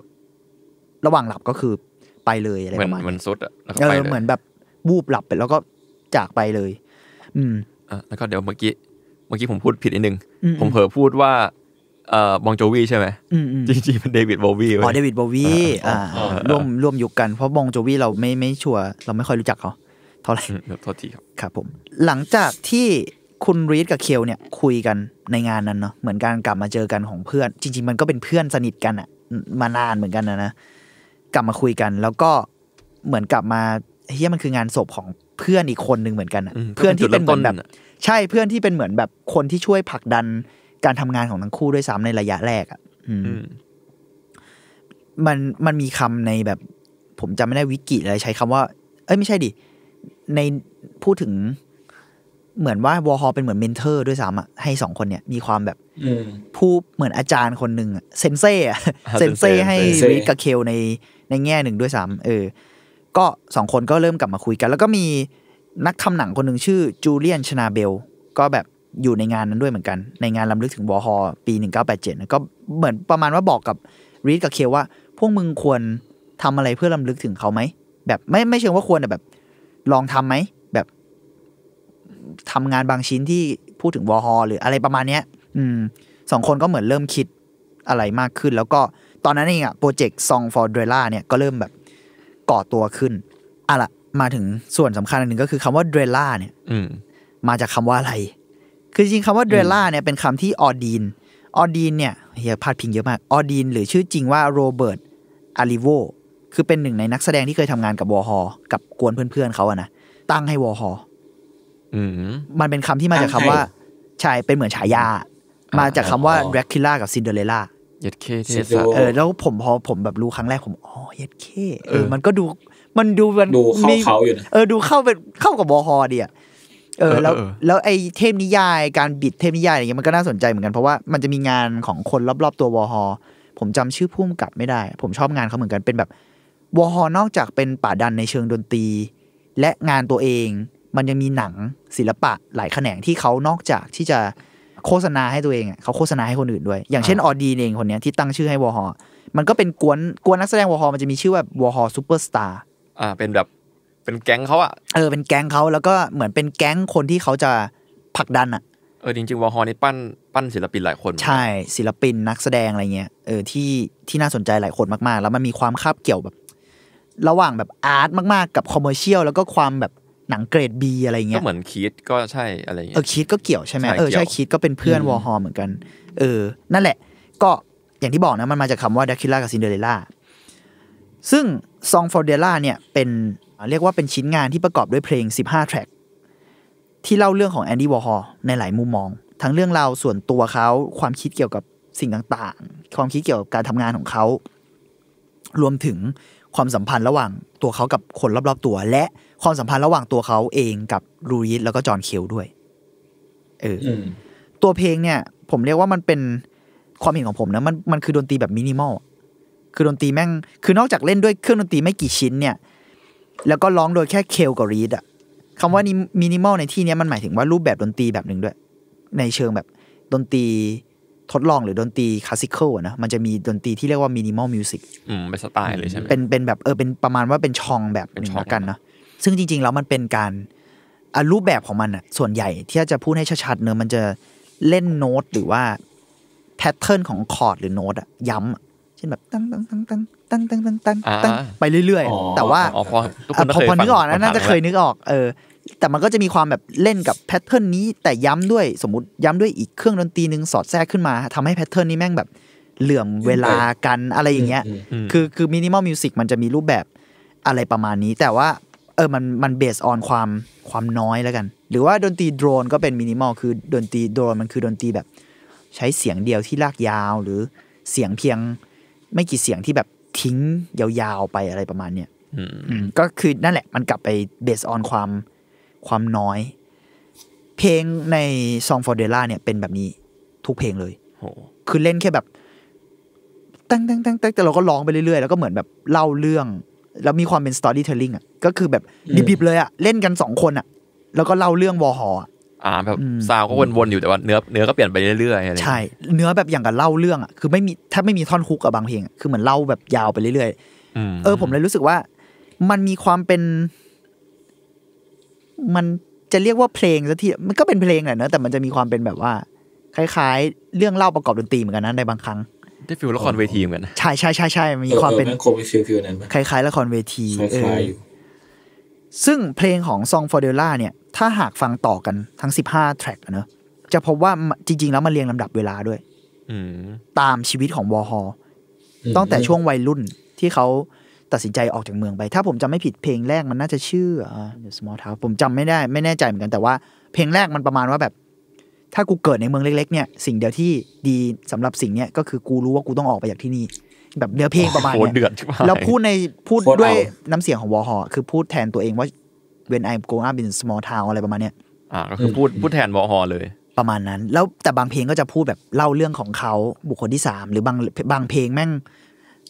Speaker 4: ระหว่างหลับก็คือไปเลยอะไรประมาณเหมือนซ
Speaker 1: ุดอะเออเหมือน
Speaker 4: แบบบูบหลับไป แล้วก็จากไป
Speaker 1: เลย อืมแล้วก็เดี๋ยวเมื่อกี้เมื่อกี้ผมพูดผิดนิดนึงผมเผลอพูดว่าเอ่อบองโจวีใช่ไหมจริงจริเป็นเดวิดโบวีอ๋อเดวิด
Speaker 4: โบวีอ่าร่วมร่วมยุคกันเพราะบองโจวีเราไม่ไม่ชัวร์เราไม่ค่อยรู้จักเขา
Speaker 1: เท่าไหร่โท
Speaker 4: ษทีครับครับผม หลังจากที่คุณรีดกับเคียวเนี่ย คุยกันในงานนั้นเนาะเหมือนการกลับมาเจอกันของเพื่อน จริง ๆ มันก็เป็นเพื่อนสนิทกันอะมานานเหมือนกันนะนะ กลับมาคุยกัน แล้วก็เหมือนกลับมาเฮียมันคืองานศพของเพื่อนอีกคนหนึ่งเหมือนกันอะเพื่อนที่เป็นเหมือนแบบ ใช่เพื่อนที่เป็นเหมือนแบบคนที่ช่วยผลักดันการทำงานของทั้งคู่ด้วยซ้ำในระยะแรกอ่ะมันมันมีคำในแบบ ผมจำไม่ได้วิกิอะไรใช้คำว่า เอ้ยไม่ใช่ดิในพูดถึง เหมือนว่าวอฮอเป็นเหมือนเมนเทอร์ด้วยซ้ำอ่ะให้สองคนเนี่ย มีความแบบผู้เหมือนอาจารย์คนหนึ่งเซนเซ่เซนเซ่ให้วิกกับเคลในในแง่หนึ่งด้วยซ้ำเออก็สองคนก็เริ่มกลับมาคุยกัน แล้วก็มีนักทำหนังคนหนึ่งชื่อ จูเลียนชนาเบล ก็แบบอยู่ในงานนั้นด้วยเหมือนกัน ในงานลำลึกถึงวอฮอปี 1987ก็เหมือนประมาณว่าบอกกับ รีดกับเคว่า พวกมึงควรทำอะไรเพื่อลำลึกถึงเขาไหม แบบไม่ไม่เชิงว่าควรแต่แบบ ลองทํำไหม แบบทำงานบางชิ้นที่พูดถึงวอฮอหรืออะไรประมาณเนี้ย อืมสองคนก็เหมือนเริ่มคิดอะไรมากขึ้นแล้วก็ตอนนั้นเองอะโปรเจกต์ซองฟอร์เดล่าเนี่ยก็เริ่มแบบก่อตัวขึ้นอ่ะละมาถึงส่วนสำคัญอันหนึ่งก็คือคำว่าเดรล่าเนี่ย อืมาจากคำว่าอะไร คือจริงคำว่าเดรล่าเนี่ยเป็นคำที่ออดีนออดีนเนี่ยเฮียพาดพิงเยอะมาก ออดีนหรือชื่อจริงว่าโรเบิร์ตอาริโวคือเป็นหนึ่งในนักแสดงที่เคยทำงานกับวอฮอกับกวนเพื่อนๆเขาอะนะ ตั้งให้วอฮอมันเป็นคำที่มาจากคำว่าใช่เป็นเหมือนฉายา มาจากคำว่าแร็กคิล่ากับซินเดอเรล่าเย็ดเคเทสเออแล้วผมพอผมแบบรู้ครั้งแรกผมอ๋อเย็ดเคเออมันก็ดูมันดูมันดูเข้าเขาอยู่นะเออดูเข้าเป็นเข้ากับบอฮอดีอ่ะเออ แล้ว แล้วไอ้เทพนิยายการบิดเทพนิยายอะไรเงี้ยมันก็น่าสนใจเหมือนกันเพราะว่ามันจะมีงานของคนรอบๆตัววอฮอผมจำชื่อพุ่มกลับไม่ได้ ผมชอบงานเขาเหมือนกันเป็นแบบวอฮอนอกจากเป็นป่าดันในเชิงดนตรี และงานตัวเอง มันยังมีหนังศิลปะหลายแขนงที่เขานอกจากที่จะโฆษณาให้ตัวเองเขาโฆษณาให้คนอื่นด้วย อย่างเช่นออดีเองคนนี้ที่ตั้งชื่อให้วอฮอมันก็เป็นกวนกวนนักแสดงวอฮอมันจะมีชื่อว่าวอฮอซูเปอร์สตาร์
Speaker 1: อ่าเป็นแบบเป็นแก๊งเขาอะ
Speaker 4: เออเป็นแก๊งเขาแล้วก็เหมือนเป็นแก๊งคนที่เขาจะผลักดันอะ
Speaker 1: เออจริงๆวอฮอนี่ปั้นปั้นศิลปินหลายคน ใ
Speaker 4: ช่ ศิลปินนักแสดงอะไรเงี้ยเออที่ที่น่าสนใจหลายคนมากๆ แล้วมันมีความคาบเกี่ยวแบบ ระหว่างแบบอาร์ตมากๆกับคอมเมอร์เชียลแล้วก็ความแบบหนังเกรดบีอะไรเงี้ยก็เหมื
Speaker 1: อนคิดก็ใช่อะไรเงี้ยเออค
Speaker 4: ิดก็เกี่ยวใช่ไหมเออใช่คิดก็เป็นเพื่อนวอลฮอลเหมือนกันเออ นั่นแหละ ก็อย่างที่บอกนะ มันมาจากคำว่าดักคิล่ากับซินเดอเรล่าซึ่งซองฟอร์เดล่าเนี่ยเป็น เรียกว่าเป็นชิ้นงานที่ประกอบด้วยเพลง 15แทร็กที่เล่าเรื่องของแอนดี้วอร์ฮอในหลายมุมมอง ทั้งเรื่องราวส่วนตัวเขาความคิดเกี่ยวกับสิ่งต่างๆ ความคิดเกี่ยวกับการทำงานของเขารวมถึงความสัมพันธ์ระหว่างตัวเขากับคนรอบๆตัวและความสัมพันธ์ระหว่างตัวเขาเองกับลูยิสแล้วก็จอห์นเคลด้วยเออตัวเพลงเนี่ย ผมเรียกว่ามันเป็น ความเห็นของผมนะ มันมันคือดนตรีแบบมินิมอลคือดนตรีแม่ง คือนอกจากเล่นด้วยเครื่องดนตรีไม่กี่ชิ้นเนี่ย แล้วก็ร้องโดยแค่เคลกับรีดอะคำว่านี้มินิมอลในที่นี้มันหมายถึงว่ารูปแบบดนตรีแบบหนึ่งด้วย ในเชิงแบบ ดนตรีทดลองหรือดนตรีคลาสสิคอลนะมันจะมีดนตรีที่เรียกว่ามินิมอลมิวสิก
Speaker 2: อื
Speaker 1: มเป็นสไตล์เลยใช่ไหมเป็น
Speaker 4: เป็นแบบเออเป็นประมาณว่าเป็นชองแบบหนึ่งละกันเนาะซึ่งจริงๆแล้วมันเป็นการรูปแบบของมันอะส่วนใหญ่ที่จะพูดให้ชัดๆเนอะมันจะ เล่นโน้ต หรือว่าแพทเทิร์นของคอร์ดหรือโน้ตอะย้ำเช่นแบบตั้งตั้งตั้งตั้งตั้งตั้งตั้งตั้งตั้งไปเรื่อยๆแต่ว่าพอพอนึกออกนะน่าจะเคยนึกออก เออ แต่มันก็จะมีความแบบเล่นกับแพทเทิร์นนี้ แต่ย้ำด้วยสมมติย้ำด้วยอีกเครื่องดนตรีหนึ่งสอดแทรกขึ้นมาทำให้แพทเทิร์นนี้แม่งแบบเหลื่อมเวลากันอะไรอย่างเงี้ย คือคือมินิมอลมิวสิกมันจะมีรูปแบบอะไรประมาณนี้ แต่ว่าเออ มัน มันเบสออนความ ความน้อยแล้วกัน หรือว่าดนตรีโดรนก็เป็นมินิมอล คือดนตรีโดรนมันคือดนตรีแบบ ใช้เสียงเดียวที่ลากยาวหรือเสียงเพียง ไม่กี่เสียงที่แบบทิ้งยาวๆ ไปอะไรประมาณเนี้ย อืมก็คือนั่นแหละ มันกลับไปเบสออนความ ความน้อย เพลงใน Song for Della เนี่ย เป็นแบบนี้ ทุกเพลงเลยคือเล่นแค่แบบ ตั้งตั้งตั้งตั้งแต่เราก็ร้องไปเรื่อยๆ แล้วก็เหมือนแบบเล่าเรื่องแล้วมีความเป็นสตอรี่เทลลิงอ่ะก็คือแบบดิบๆเลย อ่ะ เล่นกันสองคนอ่ะ แล้วก็เล่าเรื่องวอหอ
Speaker 1: อ่าแบบซาวก็วนๆอยู่แต่ว่าเนื้อเนื้อก็เปลี่ยนไปเรื่อยๆอะไร
Speaker 4: ใช่เนื้อแบบอย่างกับเล่าเรื่อง อ่ะคือ ไม่มีถ้าไม่มีท่อนคุกกับบางเพลงคือเหมือนเล่าแบบยาวไปเรื่อยๆเออผมเลยรู้สึกว่า มันมีความเป็น มันจะเรียกว่าเพลงสักทีมันก็เป็นเพลงแหละเนอะแต่มันจะมีความเป็นแบบว่า คล้าย ๆ เรื่องเล่าประกอบดนตรีเหมือนกันนะในบางครั้ง
Speaker 1: ได้ฟิลละครเวทีเหมือนกัน
Speaker 4: ใช่ใช่ใช่ใช่มีความเป็นคงมี
Speaker 3: ฟิลฟิลนั้นค
Speaker 4: ล้าย ๆ ละครเวทีคล้ายๆซึ่งเพลงของซองฟอร์เดล่าเนี่ย ถ้าหากฟังต่อกันทั้งสิบห้าแทร็กเนอะ จะพบว่าจริงๆ แล้วมันเรียงลำดับเวลาด้วยตามชีวิตของวอฮอตั้งแต่ช่วงวัยรุ่นที่เขาตัดสินใจออกจากเมืองไป ถ้าผมจำไม่ผิดเพลงแรกมันน่าจะชื่อ small town ผมจำไม่ได้ไม่แน่ใจเหมือนกันแต่ว่าเพลงแรกมันประมาณว่าแบบถ้ากูเกิดในเมืองเล็กๆเนี่ยสิ่งเดียวที่ดีสำหรับสิ่งเนี้ยก็คือกูรู้ว่ากูต้องออกไปจากที่นี่ แบบเนื้อเพลงประมาณเนี้ยแล้วพูดในพูดด้วยน้ำเสียงของวอฮอคือพูดแทนตัวเองว่าเวนไอโกอาบินสมอลทาวอะไรประมาณเนี้ย
Speaker 1: อ่าก็คือพูดพูดแทนวอฮอเลยประมาณ
Speaker 4: นั้น แล้วแต่บางเพลงก็จะพูดแบบเล่าเรื่องของเขาบุคคลที่สามหรือบางบางเพลงแม่ง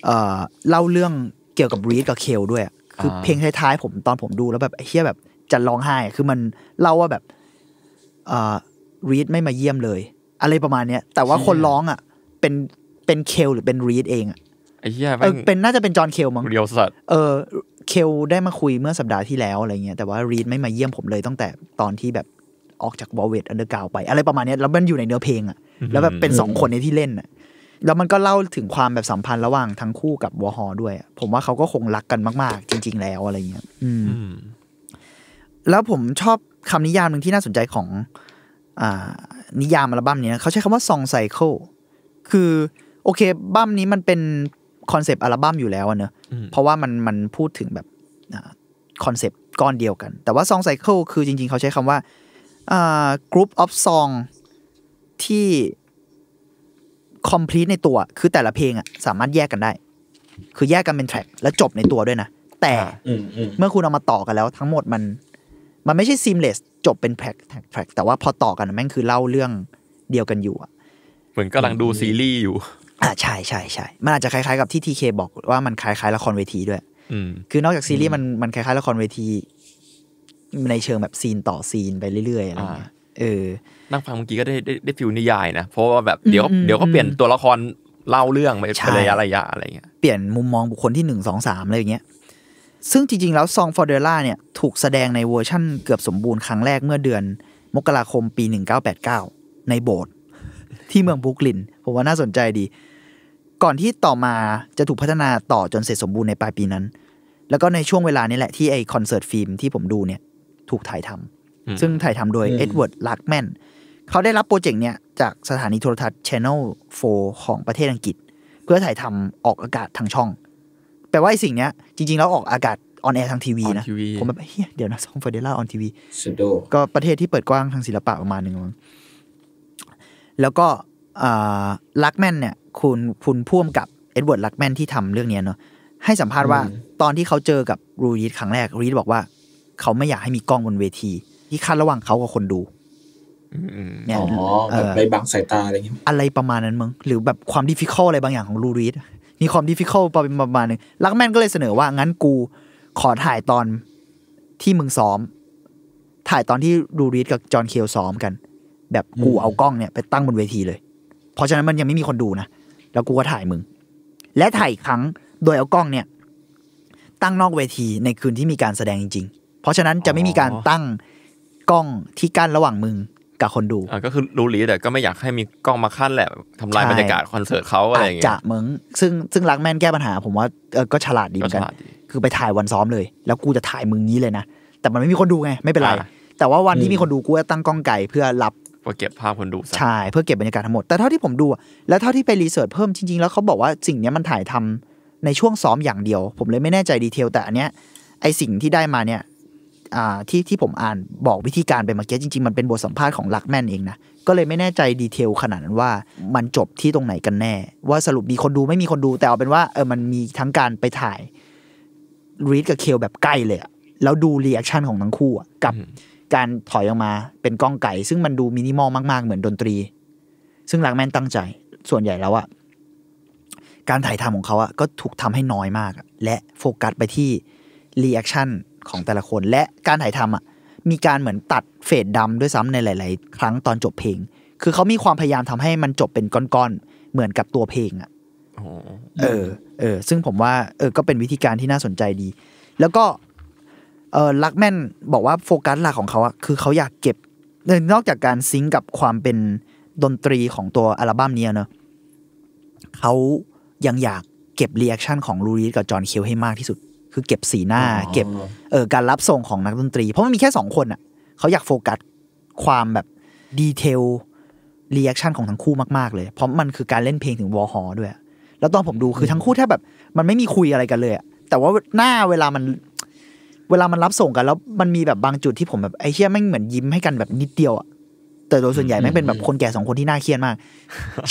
Speaker 4: เอ่อเล่าเรื่องเกี่ยวกับรีดกับเคลด้วยคือเพลงท้ายๆผม ตอนผมดูแล้วแบบเฮียแบบจะร้องไห้ คือมันเล่าว่าแบบเอ่อรีดไม่มาเยี่ยมเลย อะไรประมาณเนี้ยแต่ว่าคนร้องอ่ะ เป็นเป็นเคลหรือเป็นรีดเองอ่ะ
Speaker 1: ไอ้เหี้ยเออเป็น
Speaker 4: น่าจะเป็นจอห์นเคลมั้งเรียวสัตว์เออเคลได้มาคุยเมื่อสัปดาห์ที่แล้วอะไรเงี้ยแต่ว่ารีดไม่มาเยี่ยมผมเลยตั้งแต่ตอนที่แบบออกจากวอลเวตอันเดอร์กาวไป อะไรประมาณนี้แล้วมันอยู่ในเนื้อเพลงอ่ะแล้วแบบเป็นสองคนในที่เล่นอ่ะแล้วมันก็เล่าถึงความแบบสัมพันธ์ระหว่างทั้งคู่กับวอฮอด้วย ผมว่าเขาก็คงรักกันมากๆจริง ๆ แล้วอะไรเงี้ยอืม แล้วผมชอบคำนิยามหนึ่งที่น่าสนใจของนิยามอัลบั้มนี้เขาใช้คำว่าซองไซเคิลคือ โอเค บั้มนี้มันเป็นคอนเซปต์อัลบั้มอยู่แล้วเนอะเพราะว่ามันมันพูดถึงแบบคอนเซปต์ก้อนเดียวกัน แต่ว่าซองไซเคิลคือจริงๆ เขาใช้คำว่า group of song ที่ complete ในตัว คือแต่ละเพลงอะสามารถแยกกันได้ คือแยกกันเป็นแทร็กแล้วจบในตัวด้วยนะ แต่เมื่อคุณเอามาต่อกันแล้วทั้งหมดมันมันไม่ใช่ seamless จบเป็นแทร็กแ็กแต่ว่าพอต่อกันแม่งคือเล่าเรื่องเดียวกันอยู่อะ
Speaker 1: เหมือนกำลังดูซีรีส์อยู่ อ่าใช่ใช่ใช่
Speaker 4: มันอาจจะคล้ายๆกับที่ทีเคบอกว่ามันคล้ายๆละครเวทีด้วย อืมคือนอกจากซีรีส์มันมันคล้ายๆละครเวทีในเชิงแบบซีนต่อซีนไปเรื่อยๆ อะไรเงี้ยเออ
Speaker 1: นั่งฟังเมื่อกี้ก็ได้ได้ได้ฟิลนิยายนะเพราะว่าแบบเดี๋ยวเดี๋ยวก็เปลี่ยนตัวละครเล่าเรื่องไปเป็นระยะระยะอะไรเงี้ย
Speaker 4: เปลี่ยนมุมมองบุคคลที่หนึ่งสองสามอะไรอย่างเงี้ยซึ่งจริง ๆ แล้วซองฟอร์เดล่าเนี่ยถูกแสดงในเวอร์ชั่นเกือบสมบูรณ์ครั้งแรกเมื่อเดือนมกราคมปี 1989 ในโบสถ์ที่เมืองบุกลินผมว่าน่าสนใจดี ก่อนที่ต่อมาจะถูกพัฒนาต่อจนเสร็จสมบูรณ์ในปลายปีนั้น แล้วก็ในช่วงเวลานี้แหละที่ไอคอนเสิร์ตฟิล์มที่ผมดูเนี่ยถูกถ่ายทำซึ่งถ่ายทำโดยเอ็ดเวิร์ดลักแมนเขาได้รับโปรเจกต์เนี่ยจากสถานีโทรทัศน์ Channel 4 ของประเทศอังกฤษ เพื่อถ่ายทำออกอากาศทางช่องแต่ว่าไอสิ่งเนี้ย จริง ๆ แล้วออกอากาศออนแอร์ทางทีวีนะ ผมแบบเฮียเดี๋ยวนะซองเฟเดล่าออนทีวีก็ประเทศที่เปิดกว้างทางศิลปะประมาณหนึ่งแล้วก็ลักแมนเนี่ย คุณคุณพ่วงกับเอ็ดเวิร์ดลักแมนที่ทำเรื่องเนี้ยเนาะให้สัมภาษณ์ว่าตอนที่เขาเจอกับรูรีดครั้งแรกรูรีดบอกว่า เขาไม่อยากให้มีกล้องบนเวที ที่ขั้นระหว่างเขากับคนดู
Speaker 2: เนี่ยแบบไปบังสายตา อะไรเงี้ย
Speaker 4: อะไรประมาณนั้นมึงหรือแบบความดิฟิคอลอะไรบางอย่างของรูรีดมีความดิฟิเคิลประมาณนึง ลักแมนก็เลยเสนอว่างั้นกูขอถ่ายตอนที่มึงซ้อม ถ่ายตอนที่ดูรีดกับจอห์นเคลซ้อมกัน แบบกูเอากล้องเนี่ยไปตั้งบนเวทีเลย เพราะฉะนั้นมันยังไม่มีคนดูนะ แล้วกูก็ถ่ายมึง และถ่ายอีกครั้งโดยเอากล้องเนี่ย ตั้งนอกเวทีในคืนที่มีการแสดงจริง ๆ เพราะฉะนั้นจะไม่มีการตั้งกล้องที่กั้นระหว่างมึงกับคนดู
Speaker 1: ก็คือรู้หลีแต่ก็ไม่อยากให้มีกล้องมาขั้นแหละทำลายบรรยากาศ คอนเสิร์ตเขาอะไรอย่างเงี้ยจะ
Speaker 4: มึงซึ่งซึ่งรักแม่นแก้ปัญหา ผมว่าก็ฉลาดดีเหมือนกัน คือไปถ่ายวันซ้อมเลย แล้วกูจะถ่ายมึงนี้เลยนะ แต่มันไม่มีคนดูไง ไม่เป็นไร แต่ว่าวันที่มีคนดูกูจะตั้งกล้องไก่เพื่อรับเพื่อเก็บภาพคนดูใช่ เพื่อเก็บบรรยากาศทั้งหมดแต่เท่าที่ผมดูแล้วเท่าที่ไปรีเสิร์ชเพิ่มจริงๆแล้วเขาบอกว่าสิ่งนี้มันถ่ายทำในช่วงซ้อมอย่างเดียวผมเลยไม่แน่ใจดีเทลแต่อันเนี้ยไอสิ่งที่ได้มาเนี่ยที่ที่ผมอ่านบอกวิธีการไปเมื่อกี้จริงๆ มันเป็นบทสัมภาษณ์ของลักแมนเองนะก็เลยไม่แน่ใจดีเทลขนาดนั้นว่ามันจบที่ตรงไหนกันแน่ ว่าสรุปมีคนดูไม่มีคนดูแต่เอาเป็นว่าเออมันมีทั้งการไปถ่ายรีดกับเคลแบบใกล้เลยแล้วดูรีแอคชั่นของทั้งคู่กับการถอยออกมาเป็นกล้องไก่ ซึ่งมันดูมินิมอลมากๆ เหมือนดนตรี ซึ่งลักแมนตั้งใจส่วนใหญ่แล้วอะการถ่ายทำของเขาอะก็ถูกทำให้น้อยมากและโฟกัสไปที่รีแอคชั่นของแต่ละคนและการถ่ายทำอ่ะ มีการเหมือนตัดเฟดดำด้วยซ้ำในหลายๆครั้งตอนจบเพลง คือเขามีความพยายามทำให้มันจบเป็นก้อนๆเหมือนกับตัวเพลงอ่ะเออเออซึ่งผมว่าเออก็เป็นวิธีการที่น่าสนใจดี แล้วก็เออลักแมนบอกว่าโฟกัสหลักของเขาอ่ะ คือเขาอยากเก็บ นอกจากการซิงกับความเป็นดนตรีของตัวอัลบั้มนี้เนอะเขายังอยากเก็บรีแอคชั่นของลูรีสกับจอห์นเคลให้มากที่สุดคือเก็บสีหน้า เก็บเออการรับส่งของนักดนตรี เพราะมันมีแค่สองคนอ่ะเขาอยากโฟกัสความแบบดีเทลเรีแอคชั่นของทั้งคู่มากๆ เลย เพราะมันคือการเล่นเพลงถึงวอลฮอด้วย แล้วตอนผมดูคือทั้งคู่แทบแบบมันไม่มีคุยอะไรกันเลย แต่ว่าหน้าเวลามันเวลามันรับส่งกันแล้วมันมีแบบบางจุดที่ผมแบบไอ้เชี่ยแม่งเหมือนยิ้มให้กันแบบนิดเดียวอะแต่โดยส่วนใหญ่แม่งเป็นแบบคนแก่สองคนที่น่าเครียดมาก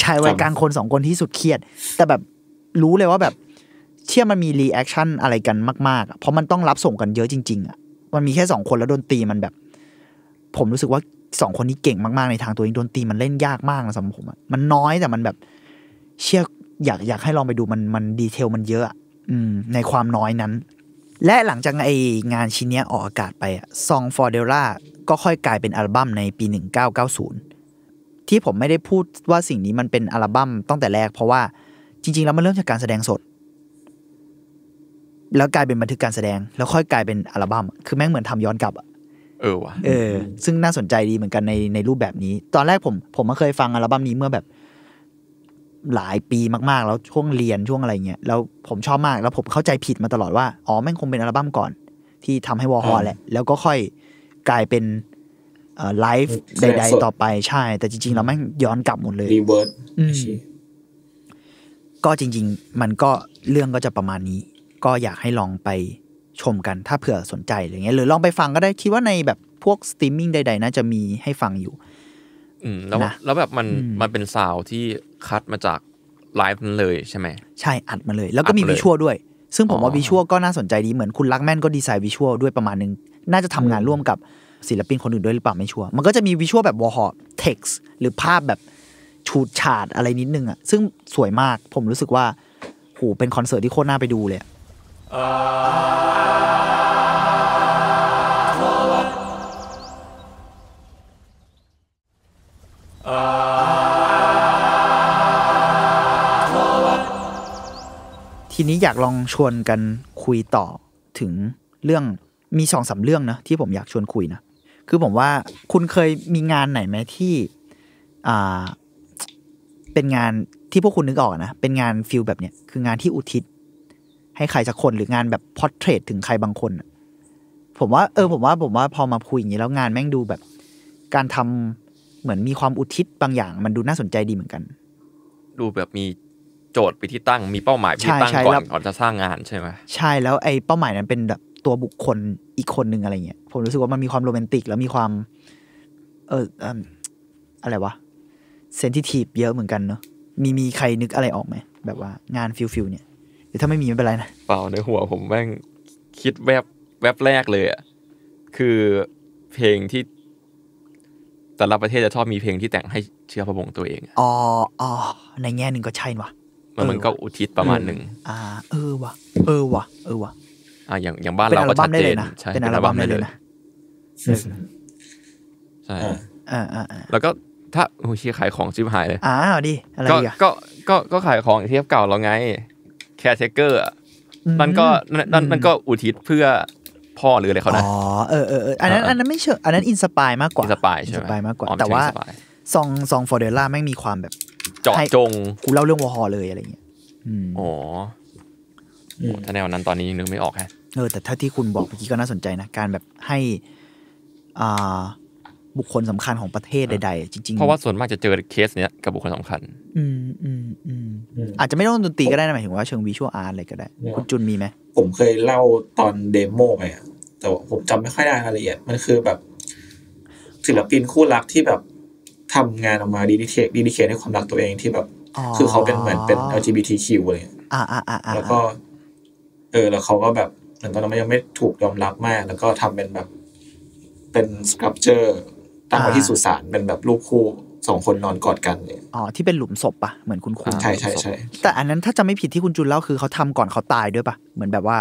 Speaker 4: ชายวัยกลางคนสองคนที่สุดเครียด แต่แบบรู้เลยว่าแบบเชื่อมันมีรีแอคชั่นอะไรกันมากๆเพราะมันต้องรับส่งกันเยอะจริง ๆ อ่ะ มันมีแค่สองคน แล้วโดนตีมันแบบ ผมรู้สึกว่าสองคนนี้เก่งมาก ๆ ในทางตัวเองโดนตี มันเล่นยากมากนะสำหรับผมมันน้อยแต่มันแบบ เชื่ออยากอยากให้ลองไปดูมันมันดีเทลมันเยอะ อืม ในความน้อยนั้น และหลังจากไองานชิ้นนี้ออกอากาศไปซองฟอร์เดล่าก็ค่อยกลายเป็นอัลบั้มในปี1990ที่ผมไม่ได้พูดว่าสิ่งนี้มันเป็นอัลบั้มตั้งแต่แรกเพราะว่าจริงๆ แล้วมันเริ่มจากการแสดงสดแล้วกลายเป็นบันทึกการแสดง แล้วค่อยกลายเป็นอัลบั้ม คือแม่งเหมือนทำย้อนกลับอะเออว่ะเออซึ่งน่าสนใจดีเหมือนกันในในรูปแบบนี้ ตอนแรกผม ผมมาเคยฟังอัลบั้มนี้เมื่อแบบหลายปีมาก ๆ แล้วช่วงเรียนช่วงอะไรเงี้ย แล้วผมชอบมาก แล้วผมเข้าใจผิดมาตลอดว่า อ๋อ แม่งคงเป็นอัลบั้มก่อน ที่ทำให้วอฮอลแหละ แล้วก็ค่อยกลายเป็นไลฟ์ใด ๆ ต่อไป ใช่ แต่จริงๆเราแม่งย้อนกลับหมดเลยรีเวิร์ดก็จริง ๆ มันก็เรื่องก็จะประมาณนี้ก็อยากให้ลองไปชมกันถ้าเผื่อสนใจอะไรเงี้ยหรือลองไปฟังก็ได้คิดว่าในแบบพวกสตรีมมิ่งใดๆน่าจะมีให้ฟังอยู่
Speaker 1: อืม แล้วนะแล้วแบบมันมันเป็นซาวที่คัดมาจากไลฟ์นั่นเลยใช่ไหม
Speaker 4: ใช่อัดมาเลย แล้วก็มีวิชวลด้วย ซึ่งผมว่าวิชวลก็น่าสนใจดีเหมือนคุณลักแม่นก็ดีไซน์วิชวลด้วยประมาณนึง น่าจะทำงานร่วมกับศิลปินคนอื่นด้วยหรือเปล่าไม่ชัวร์มันก็จะมีวิชวลแบบวอหอเท็กซ์หรือภาพแบบฉูดฉาดอะไรนิดนึงอ่ะซึ่งสวยมากผมรู้สึกว่าโหเป็นคอนเสิร์ตที่โคตรน่าไปดูเลยทีนี้อยากลองชวนกันคุยต่อถึงเรื่องมีสองสาเรื่องนะ ที่ผมอยากชวนคุยนะ คือผมว่าคุณเคยมีงานไหนไหมที่อ่าเป็นงานที่พวกคุณนึกออกนะ เป็นงานฟิลแบบเนี้ยคืองานที่อุทิศให้ใครสักคนหรืองานแบบพอร์เทรตถึงใครบางคนผมว่า เออ ผมว่าผมว่าพอมาคุยอย่างนี้แล้วงานแม่งดูแบบ การทำเหมือนมีความอุทิศบางอย่าง มันดูน่าสนใจดีเ
Speaker 1: หมือนกัน ดูแบบมีโจทย์ไปที่ตั้งมีเป้าหมายไปที่ตั้งก่อนก่อนจะสร้างงานใช่ไหม
Speaker 4: ใช่แล้วไอ้เป้าหมายนั้นเป็นแบบตัวบุคคลอีกคนหนึ่งอะไรเงี้ยผมรู้สึกว่ามันมีความโรแมนติกแล้วมีความ เอออะไรวะเซนซิทีฟเยอะเหมือนกันเนอะมีมีใครนึกอะไรออกไหมแบบว่างานฟิลฟิลเนี่ยถ้าไม่มีไม่เป็นไรนะ
Speaker 1: เปล่าในหัวผมแม่งคิดแวบแวบแรกเลยอ่ะคือเพลงที่แต่ละประเทศจะชอบมีเพลงที่แต่งให้เชื้อพระวงตัวเอง
Speaker 2: อ๋อ
Speaker 4: อ๋อในแง่หนึ่งก็ใช่วะมันมันก็อุทิศประมาณหนึ่งอ่า เออวะ
Speaker 2: เออวะเออวะ
Speaker 1: อ่าอย่างอย่างบ้านเราก็ชัดเจนใช่เป็นอัลบั้มได้เลยนะใช่อ่าอ่าแล้วก็ถ้าโอ้ชีขายของชิบหายเลยอ่
Speaker 4: าดีอะไรก็
Speaker 1: ก็ก็ขายของเทียบเก่าเราไงแคร์เทเกอร์
Speaker 4: นั่นก็นั่นมันก็
Speaker 1: อุทิศเพื่อพ่อหรืออะไรเขานะอ๋อเอ
Speaker 4: อเอออันนั้นอันนั้นไม่เชื่ออันนั้นอินสปายมากกว่าอินสปายใช่ไหมอินสปายมากกว่าแต่ว่าซองซองฟอร์เดล่าไม่มีความแบบ
Speaker 1: เจาะจงกูเล่าเรื่องวอฮอเลยอะไรเงี้ยอ๋อถ้าแนวนั้นตอนนี้ยังนึกไม่ออกแฮะ
Speaker 4: เออแต่ถ้าที่คุณบอกเมื่อกี้ก็น่าสนใจนะ การแบบให้ อ่าบุคคลสำคัญของประเทศใดๆจริง ๆ เพราะว่า
Speaker 1: ส่วนมากจะเจอเคสเนี้ยกับบุคคลสำคัญ
Speaker 4: อืม
Speaker 2: อืมอืม
Speaker 4: อาจจะไม่ต้องดนตรีก็ได้นะหมายถึงว่าเชิงวิชวลอาร์ตอะไรก็ได้ คุณจุนมีไหม
Speaker 3: ผมเคยเล่าตอนเดโมไปอะแต่ผมจำไม่ค่อยได้รายละเอียดมันคือแบบ ศิลปินคู่รักที่แบบ ทำงานออกมาดีดีเคดีดีเคให้ความรักตัวเองที่แบบ
Speaker 4: คือเขาเป็นเหมือนเป็น
Speaker 3: LGBTQ อะไร
Speaker 4: อ่าอ่าอ่าแล้วก็
Speaker 3: เออ แล้วเขาก็แบบเหมือนตอนนั้นนยังไม่ถูกยอมรับมากแล้วก็ทำเป็นแบบเป็นสครับเจอร์ตั้งไว้ที่สุสานเป็นแบบลูกคู่สองคนนอนกอดกันเนี่ย
Speaker 4: อ๋อที่เป็นหลุมศพปะเหมือนคุณครูใช่ใช่ใช่แต่อันนั้นถ้าจะไม่ผิดที่คุณจุนเล่าคือเขาทำก่อนเขาตายด้วยปะเหมือนแบบว่า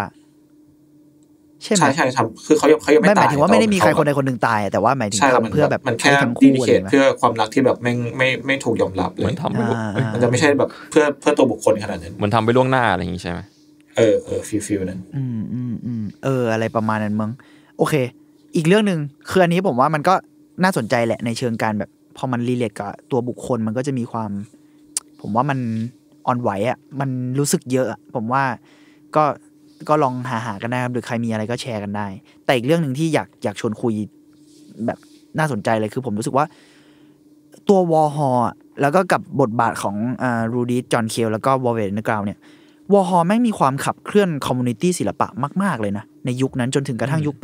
Speaker 4: ใช่ใช่ใช่ทำคือเขายังเขายังไม่ตายหมายถึงว่าไม่ได้มีใครคนใดคนหนึ่งตายแต่ว่าหมายถึงทำเพื่อแบบมันแค่ดีนิเคทเ
Speaker 3: พื่อความรักที่แบบไม่ไม่ไม่ถูกยอมรับเลยมัน
Speaker 1: ท
Speaker 4: ำ
Speaker 3: ม
Speaker 1: ันจะไม่ใช่แบบ เพื่อเพื่อตัวบุคคลขนาดนั้นมันทำไปล่วงหน้าอะไรอย่างงี้ใช่ไหมเออเออฟิลฟิลนั้น
Speaker 4: อืมอืมอืมเออ อะไรประมาณนั้นมึงโอเค อีกเรื่องหนึ่งคืออันนี้ผมว่ามันก็น่าสนใจแหละในเชิงการแบบพอมันรีเลตกับตัวบุคคลมันก็จะมีความ ผมว่ามันอ่อนไหวอะ่ะมันรู้สึกเยอะ ผมว่าก็ก็ลองหาหากันได้ครับหรือใครมีอะไรก็แชร์กันได้ แต่อีกเรื่องหนึ่งที่อยากอยากชวนคุย แบบน่าสนใจเลยคือผมรู้สึกว่าตัววอฮอแล้วก็กับบทบาทของรูดิสจอห์นเคลแล้วก็วอเวนกราวเนี่ยวอฮอแม่งมีความขับเคลื่อนคอมมูนิตี้ศิลปะมากๆเลยนะ ในยุคนั้นจนถึงกระทั่งยุค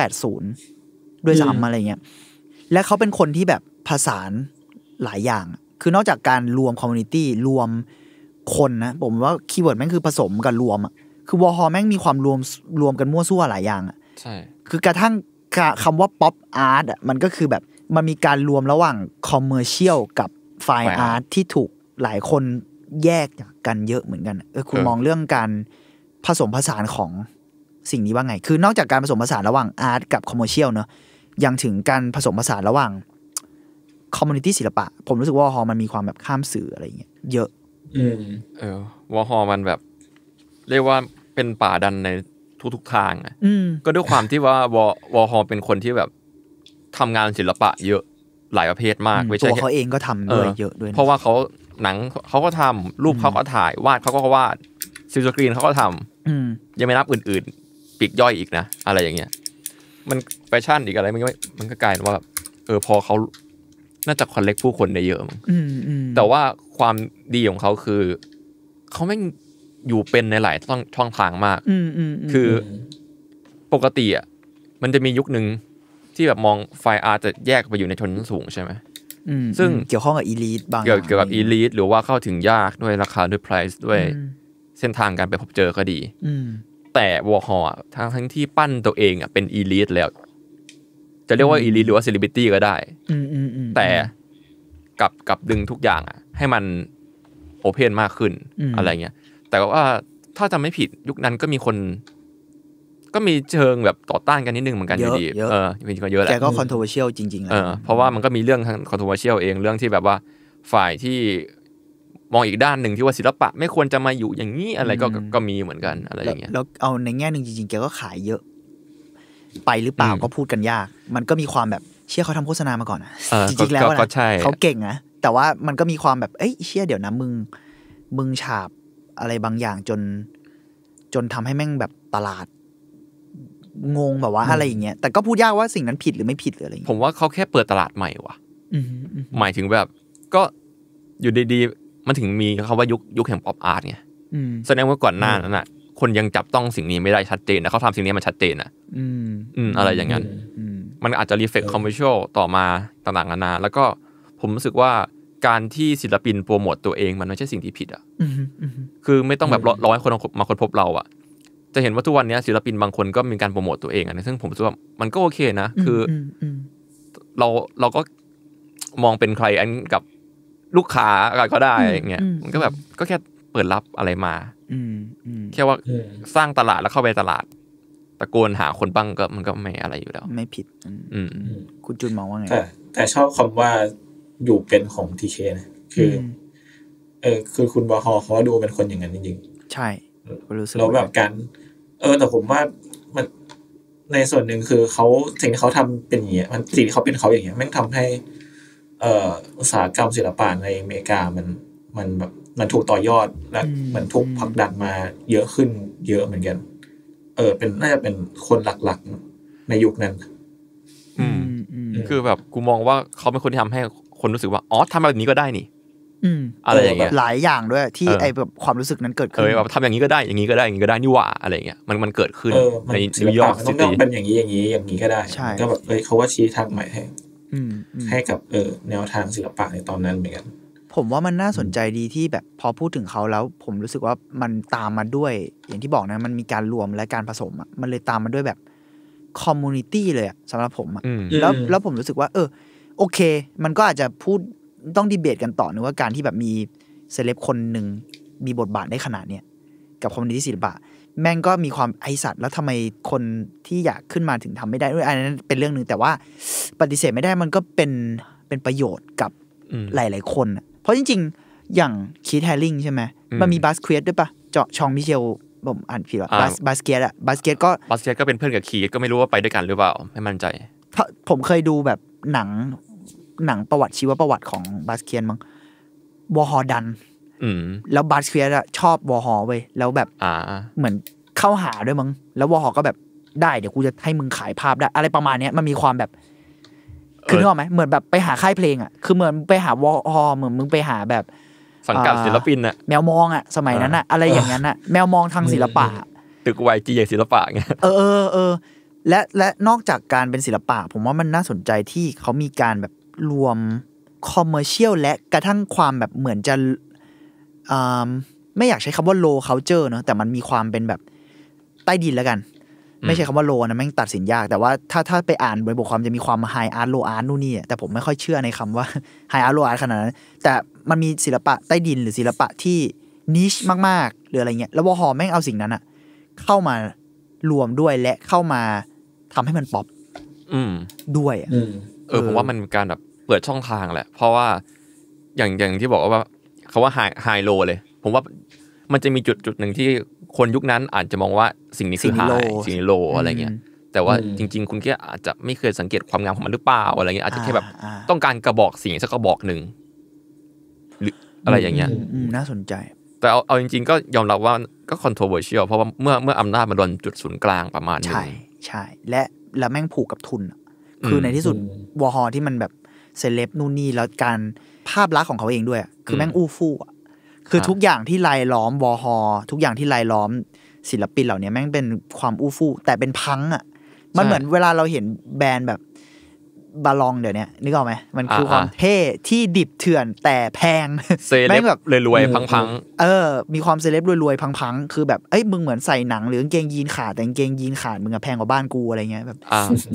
Speaker 4: 80ด้วยซ้ำอะไรเงี้ยและเขาเป็นคนที่แบบผสานหลายอย่าง คือนอกจากการรวมคอมมูนิตี้รวมคนนะ ผมว่าคีย์เวิร์ดแม่งคือผสมกับรวมอ่ะคือวอลฮอแม่งมีความรวมรวมกันมั่วซั่วหลายอย่างอ่ะใช่ คือกระทั่งคำว่าป๊อปอาร์ตอ่ะมันก็คือแบบ มันมีการรวมระหว่างคอมเมอร์เชียลกับไฟอาร์ตที่ถูกหลายคนแยกจากกันเยอะเหมือนกันเออคุณมองเรื่องการผสมผสานของสิ่งนี้ว่าไง คือนอกจากการผสมผสานระหว่างอาร์ตกับคอมเมอร์เชียลเนอะยังถึงการผสมผสานระหว่างคอมมูนิตี้ศิลปะ ผมรู้สึกว่าวอฮอมันมีความแบบข้ามสื่ออะไรเงี้ยเยอะ อืม
Speaker 1: เออวอฮอมันแบบ เรียกว่าเป็นป่าดันในทุกๆ ทางอ่ะก็ด้วยความที่ว่าวอวอฮอเป็นคนที่แบบทำงานศิลปะเยอะหลายประเภทมากไม่ใช่เขาเองก็ทำด้วเยอะด้วย เพราะว่าเขาหนังเขาก็ทำรูปเขาก็ถ่าย วาดเขาก็วาด ซิลสกรีนเขาก็ทำ อืยังไม่นับอื่นๆปีกย่อยอีกนะ อะไรอย่างเงี้ยมันแฟชั่นอีกอะไรมันก็มันก็กลายเป็นว่าแบบเออพอเขาน่าจะคอนเล็กผู้คนได้เยอะมั้งแต่ว่าความดีของเขาคือ เขาไม่อยู่เป็นในหลายช่องช่องทางมากคือปกติอ่ะมันจะมียุคหนึ่งที่แบบมองไฟอาร์จะแยกไปอยู่ในชนชั้นสูงใช่ไหมซึ่งเกี่ยวข้องกับอีลีทบางเกี่ยวกับอีลีทหรือว่าเข้าถึงยากด้วยราคาด้วยไพรซ์ด้วยเส้นทางการไปพบเจอก็ดีแต่วอฮอทั้งทั้งที่ปั้นตัวเองอ่ะเป็นอีลิทแล้ว จะเรียกว่าอีลิทหรือว่าเซเลบริตี้ก็ได้แต่กับกับดึงทุกอย่างอ่ะ ให้มันโอเพนมากขึ้น อะไรเงี้ยแต่ว่าถ้าจำไม่ผิดยุคนั้นก็มีคน ก็มีเชิงแบบต่อต้านกันนิดนึงเหมือนกันอยู่ดีเออะีคนเยอะแหละแต่ก็คอนโทรเวอร์เชียลจริงๆและเพราะว่ามันก็มีเรื่องคอนโทรเวอร์เชียลเองเรื่องที่แบบว่าฝ่ายที่มองอีกด้านหนึ่งที่ว่าศิลปะไม่ควรจะมาอยู่อย่างนี้ อะไรก็ก็มีเหมือนกันอะไรอย่างเง
Speaker 4: ี้ยแล้วเอาในแง่หนึ่งจริงๆแกก็ขายเยอะ ไปหรือเปล่าก็พูดกันยาก มันก็มีความแบบเชื่อเขาทำโฆษณามาก่อน
Speaker 2: จริงๆแล้วนะเขาเก
Speaker 4: ่งนะแต่ว่ามันก็มีความแบบ เอ้ยเชื่อเดี๋ยวนะมึง มึงฉาบอะไรบางอย่างจน จนทำให้แม่งแบบตลาดงงแบบว่าอะไรอย่างเงี้ยแต่ก็พูดยากว่าสิ่งนั้นผิดหรือไม่ผิดหรืออะไร
Speaker 1: ผมว่าเขาแค่เปิดตลาดใหม่ว่ะหมายถึงแบบ ก็อยู่ดีมันถึงมีคำว่ายุคยุคแห่งป๊อปอาร์ตไงแสดงว่าก่อนหน้านั้นอ่ะ คนยังจับต้องสิ่งนี้ไม่ได้ชัดเจนนะเขาทำสิ่งนี้มันชัดเจนอ่ะ
Speaker 2: อืมอะไรอย่างนั้น
Speaker 1: มันอาจจะรีเฟกคอมเมอร์ชลต่อมาต่างๆนานาแล้วก็ผมรู้สึกว่าการที่ศิลปินโปรโมทตัวเองมันไม่ใช่สิ่งที่ผิดอ่ะคือไม่ต้องแบบร้อยคนมาคนพบเราอ่ะจะเห็นว่าทุกวันนี้ศิลปินบางคนก็มีการโปรโมทตัวเองอ่ะซึ่งผมรู้สึกว่ามันก็โอเคนะ คือเราเราก็มองเป็นใครอันกับลูกค้าอะไรก็ได้เงี้ยมันก็แบบก็แค่เปิดรับอะไรมาแค่ว่าสร้างตลาดแล้วเข้าไปตลาดตะโกนหาคนบ้างก็มันก็ไม่อะไรอยู่แล้ว ไม่ผิดอืคุณจุนมองว่าไงแต่
Speaker 3: แต่ชอบคำว่าอยู่เป็นของทีเคนะคือ เออ คือคุณบอฮอเขาดูเป็นคนอย่างนั้นจริง
Speaker 4: ๆ ใช่แล้วแบ
Speaker 3: บกัน เออแต่ผมว่ามันในส่วนหนึ่งคือเขาสิ่งที่เขาทำเป็นอย่างเงี้ยมันสิ่งที่เขาเป็นเขาอย่างเงี้ยมันทำให้อุตสาหกรรมศิลปะในอเมริกามัน มันแบบมันถูกต่อยอดและมันถูกผลักดันมาเยอะขึ้นเยอะเหมือนกัน
Speaker 1: เออเป็นน่าจะเป็นคนหลักๆ ในยุคนั้น อืมคือแบบกูมองว่าเขาเป็นคนที่ทำให้คนรู้สึกว่าอ๋อทำแบบนี้ก็ได้นี่อะไรอย่างเงี้ยหลาย
Speaker 4: อย่างด้วย ที่ไอแบบความรู้สึกนั้นเกิดขึ้นเออแบบ
Speaker 1: ทำอย่างนี้ก็ได้อย่างนี้ก็ได้อย่างนี้ก็ได้นี่หว่าอะไรเงี้ยมันมันเกิดขึ้นในนิวยอร์กซิตี้ต้องเป็นอย่างนี้อย่างนี้อย่
Speaker 2: างนี้ก็ได้ใช่ก็แบบ
Speaker 1: เอ้ยเขาว่าชี้ทางใหม่
Speaker 3: ให้ให้กับเออแนวทางศิลปะในตอนนั้นเหมือนกัน
Speaker 4: ผมว่ามันน่าสนใจดีที่แบบพอพูดถึงเขาแล้วผมรู้สึกว่ามันตามมาด้วย อย่างที่บอกนะมันมีการรวมและการผสมอ่ะมันเลยตามมาด้วยแบบคอมมูนิตี้เลยอ่ะสำหรับผมอ่ะแล้วแล้วผมรู้สึกว่า เออโอเค มันก็อาจจะพูดต้องดีเบตกันต่อนึงว่าการที่แบบมีเซเลบคนหนึ่งมีบทบาทได้ขนาดเนี้ยกับคอมมูนิตี้ศิลปะแม่งก็มีความไอสัตว์แล้วทำไมคนที่อยากขึ้นมาถึงทำไม่ได้ด้วยอันนั้นเป็นเรื่องหนึ่ง แต่ว่าปฏิเสธไม่ได้มันก็เป็นเป็นประโยชน์กับหลาย ๆ คนเพราะจริงๆ อย่างคีทแฮริงใช่ไหม มันมีบาสเควสด้วยปะเจาะชองมิเชลผมอ่านผิดว่าบาสบาสเกตอะบาสเกตก็
Speaker 1: บาสเกตก็เป็นเพื่อนกับคีก็ไม่รู้ว่าไปด้วยกันหรือเปล่า ไม่มั่นใจ
Speaker 4: ผมเคยดูแบบหนังหนังประวัติชีวประวัติของบาสเกตมั้งวอฮอดันแล้วบาสเคียร์ชอบวอฮอเว้ยแล้วแบบเหมือนเข้าหาด้วยมั้งแล้ววอฮอก็แบบได้เดี๋ยวกูจะให้มึงขายภาพได้ อะไรประมาณเนี้ยมันมีความแบบ คือนึกออกไหมเหมือนแบบไปหาค่ายเพลงอ่ะคือเหมือนไปหาวอฮอเหมือนมึงไปหาแบบสังกัดศิลปินอ่ะ แมวมองอ่ะสมัยนั้นอ่ะอะไรอย่างนั้นอ่ะ แมวมองทางศิลปะ
Speaker 1: ตึกวยจีอย่างศิลปะไง
Speaker 4: เออเออเออ และและนอกจากการเป็นศิลปะผมว่ามันน่าสนใจที่เขามีการแบบรวมคอมเมอร์เชียลและกระทั่งความแบบเหมือนจะไม่อยากใช้คำว่า low culture เนอะแต่มันมีความเป็นแบบใต้ดินแล้วกัน ไม่ใช่คำว่า low นะแม่งตัดสินยาก แต่ว่าถ้าถ้าไปอ่านบริบทความจะมีความ high art low art นู่นนี่ แต่ผมไม่ค่อยเชื่อในคำว่า high art low art ขนาดนั้น แต่มันมีศิลปะใต้ดิน หรือศิลปะที่นิชมาก ๆ หรืออะไรเงี้ยแล้ววอหอแม่งเอาสิ่งนั้นอะเข้ามารวมด้วยและเข้ามาทำให้มันป๊อป
Speaker 1: ด้วยอเออผมว่ามันการแบบเปิดช่องทางแหละ เพราะว่าอย่างอย่างที่บอกว่าขาว่าไฮไฮโล เลย ผมว่ามันจะมีจุดจุดหนึ่งที่คนยุคนั้นอาจจะมองว่าสิ่งนี้คือไฮสิ่งนี้โล อะไรเงี้ย แต่ว่าจริง ๆ คุณแค่อาจจะไม่เคยสังเกตความงามของมันหรือเปล่าอะไรเงี้ยอาจจะแค่แบบต้องการกระบอกเสียงสักกระบอกหนึ่ง หรืออะไรอย่างเงี้ยน่าสนใจ แต่เอาเอาจริง ๆ ก็ยอมรับว่าก็คนโทรเวอร์ช i a l เพราะว่าเมื่อเมื่ออำนาจมาโดนจุดศูนย์กลางประมาณนี้ใช่
Speaker 4: ใช่ และและแม่งผูกกับทุนคือในที่สุดวอฮอที่มันแบบเซเลบนู่นนี่แล้วการภาพลักษณ์ของเขาเองด้วย คือแม่งอู้ฟู่อะคือทุกอย่างที่ลายล้อมวอฮอทุกอย่างที่ลายล้อมศิลปินเหล่านี้แม่งเป็นความอู้ฟู่แต่เป็นพังอ่ะ มันเหมือนเวลาเราเห็นแบรนด์แบบบาลองเดี๋ยวนี้นึกออกไหมมันคือความเท่ที่ดิบเถื่อนแต่แพงเซเลบแบบรวยๆพังๆเออ มีความเซเลบรวยๆพังๆคือแบบเอ้ยมึงเหมือนใส่หนัง หรือกางเกงยีนขาดแต่กางเกงยีนขาดมึงอะแพงกว่าบ้านกูอะไรเงี้ยแบบ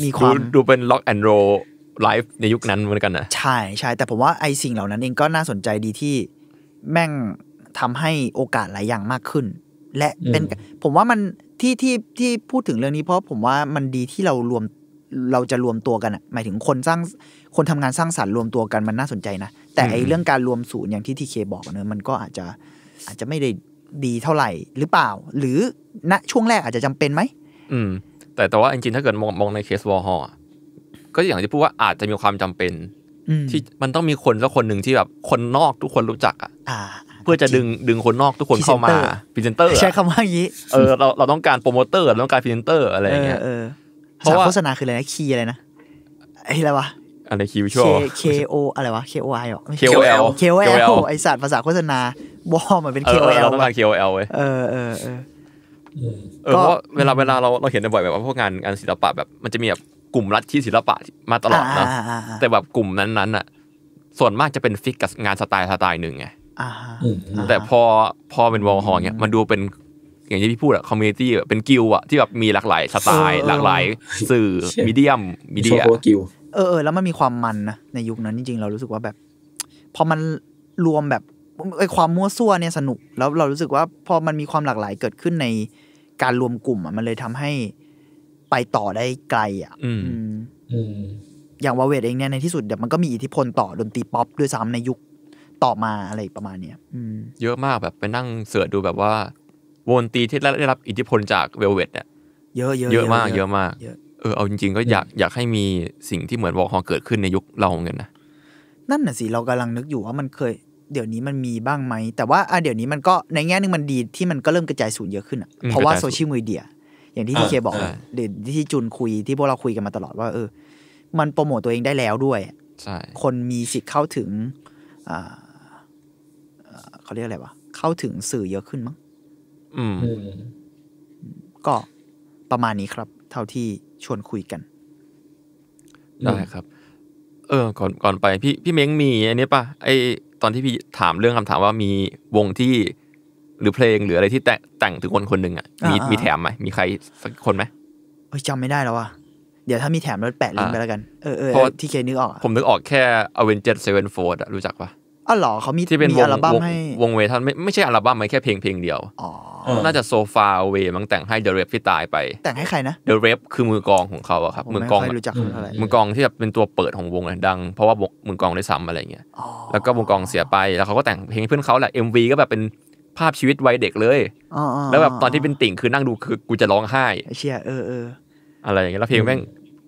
Speaker 4: มีความ
Speaker 1: ดูเป็นล็อกแอนโร
Speaker 4: ไลฟ์ในยุคนั้นเหมือนกันนะใช่ใช่แต่ผมว่าไอสิ่งเหล่านั้นเองก็น่าสนใจดีที่แม่งทำให้โอกาสหลายอย่างมากขึ้น และเป็นผมว่ามันที่ที่ที่พูดถึงเรื่องนี้เพราะ ผมว่ามันดีที่เรารวมเราจะรวมตัวกันอะหมายถึงคนสร้างคนทำงานสร้างสารรค์รวมตัวกันมันน่าสนใจนะแต่ไอเรื่องการรวมศูนย์อย่างที่ทีเคบอกเนอะมันก็อาจจะอาจจะไม่ได้ดีเท่าไหร่หรือเปล่า หรือณช่วงแรกอาจจะจำเป็นไหม
Speaker 1: อืม แต่แต่ว่าจริงๆถ้าเกิดมองในเคสวอลฮอ่ก็อย่างที่พูดว่าอาจจะมีความจำเป็นที่มันต้องมีคนสักคนหนึ่งที่แบบคนนอกทุกคนรู้จักอ่ะเพื่อจะดึงดึงคนนอกทุกคนเข้ามาพรีเซนเตอร์ ใช้คำว่าอยงี้เออเราเราต้องการโปรโมเตอร์เราต้องการพรีเซนเตอร์ อะไรอย่างเงี้ย
Speaker 4: เพราะว่าโฆษณาคือ อะไรนะคีย์อะไรนะไอ้ะไรวะ อะไรคีย์วิชวล K O อะไรวะ K O I หรอ K O L K O L ไอศาสตร์ภาษาโฆษณาบอมันเป็น K O L ต้องการ K O L เว้ยเออเออเ
Speaker 1: ออ
Speaker 2: เออ
Speaker 4: เพรา
Speaker 1: ะเวลาเวลาเราเราเห็นบ่อยแบบว่าพวกงานงานศิลปะแบบ มันจะมีแบบกลุ่มรัฐที่ศิลปะมาตลอดนะแต่แบบกลุ่มนั้นๆอ่ะส่วนมากจะเป็นฟิกกับงานสไตล์สไตล์หนึ่งไงแต่พอพอเป็นวอลฮอลเนี่ยมันดูเป็นอย่างที่พี่พูดอะคอมมูนิตี้เป็นกิลอะที่แบบมีหลากหลายสไตล์หลากหลาย สื่อมีเดียมมีเดียกิล
Speaker 4: เออแล้วมันมีความมันนะในยุคนั้น จริงๆเรารู้สึกว่าแบบ พอมันรวมแบบไอความมั่วซั่วเนี่ยสนุกแล้วเรารู้สึกว่าพอมันมีความหลากหลายเกิดขึ้นในการรวมกลุ่มอะมันเลยทำให้ไปต่อได้ไกลอ่ะอย่างวาเวดเองเนี่ยในที่สุดเดี๋ยวมันก็มีอิทธิพลต่อดนตรีป๊อป ด้วยซ้ำในยุคต่อมาอะไรประมาณเนี้ย
Speaker 1: เยอะมากแบบไปนั่งเสือดูแบบว่าวงดนตรีที่ได้รับอิทธิพลจากเวลเวดเนี่ยเยอะเยอะเยอะมากเยอะมากเออเอาจริงๆ ก็อยากอยากให้มีสิ่งที่เหมือนวอลฮอเกิดขึ้นในยุคเราเงินนะ
Speaker 4: นั่นน่ะสิ เรากำลังนึกอยู่ว่ามันเคย เดี๋ยวนี้มันมีบ้างไหมแต่ว่าอ่ะเดี๋ยวนี้มันก็ในแง่นึงมันดีที่มันก็เริ่มกระจายสูงเยอะขึ้นอ่ะเพราะว่าโซเชียลมีเดียอย่างที่ที่เคบอกหรือที่จุนคุยที่พวกเราคุยกันมาตลอดว่าเออมันโปรโมตตัวเองได้แล้วด้วยคนมีสิทธิ์เข้าถึงเขาเรียกอะไรวะเข้าถึงสื่อเยอะขึ้นมั้งก็ประมาณนี้ครับ เท่าที่ชวนคุยกัน
Speaker 2: ได้
Speaker 1: ครับ เออ ก่อนก่อนไปพี่พี่เม้งมีอันนี้ป่ะไอตอนที่พี่ถามเรื่องคำถามว่ามีวงที่หรือเพลงหรืออะไรที่แต่งถึงคนคนหนึ่งอ่ะมีมีแถมไหมมีใครสักคนไหม
Speaker 4: จำไม่ได้แล้วว่ะเดี๋ยวถ้ามีแถมเราแปะลิงก์ไปแล้วกันเออเออที่เ
Speaker 1: คนึกออก ผมนึกออกแค่ a v e n g e r Sevenfold รู้จักปะอ๋อหรอเขามีที่เป็นวงอัลบั้มให้ วงเวทันไม่ไม่ใช่อัลบั้มมัแค่เพลงเพลงเดียวออ๋น่าจะโซฟาเวมั้งแต่งให้เดอะเรฟที่ตายไป แต่งให้ใครนะเดอะเรฟคือมือกองของเขาอะครับมือกองมือกองที่แบบเป็นตัวเปิดของวงดังเพราะว่ามือกองได้ซ้ำอะไรเงี้ยแล้วก็วงกองเสียไปแล้วเขาก็แต่งเพลงเพื่อนเขาแหละ MV ก็แบบเป็นภาพชีวิตวัยเด็กเลยแล้วแบบตอนที่เป็นติ่งคือนั่งดูคือกูจะร้องไห้เ
Speaker 4: ชียเออเออ
Speaker 1: อะไรอย่างเงี้ยแล้วเพลงแม่ง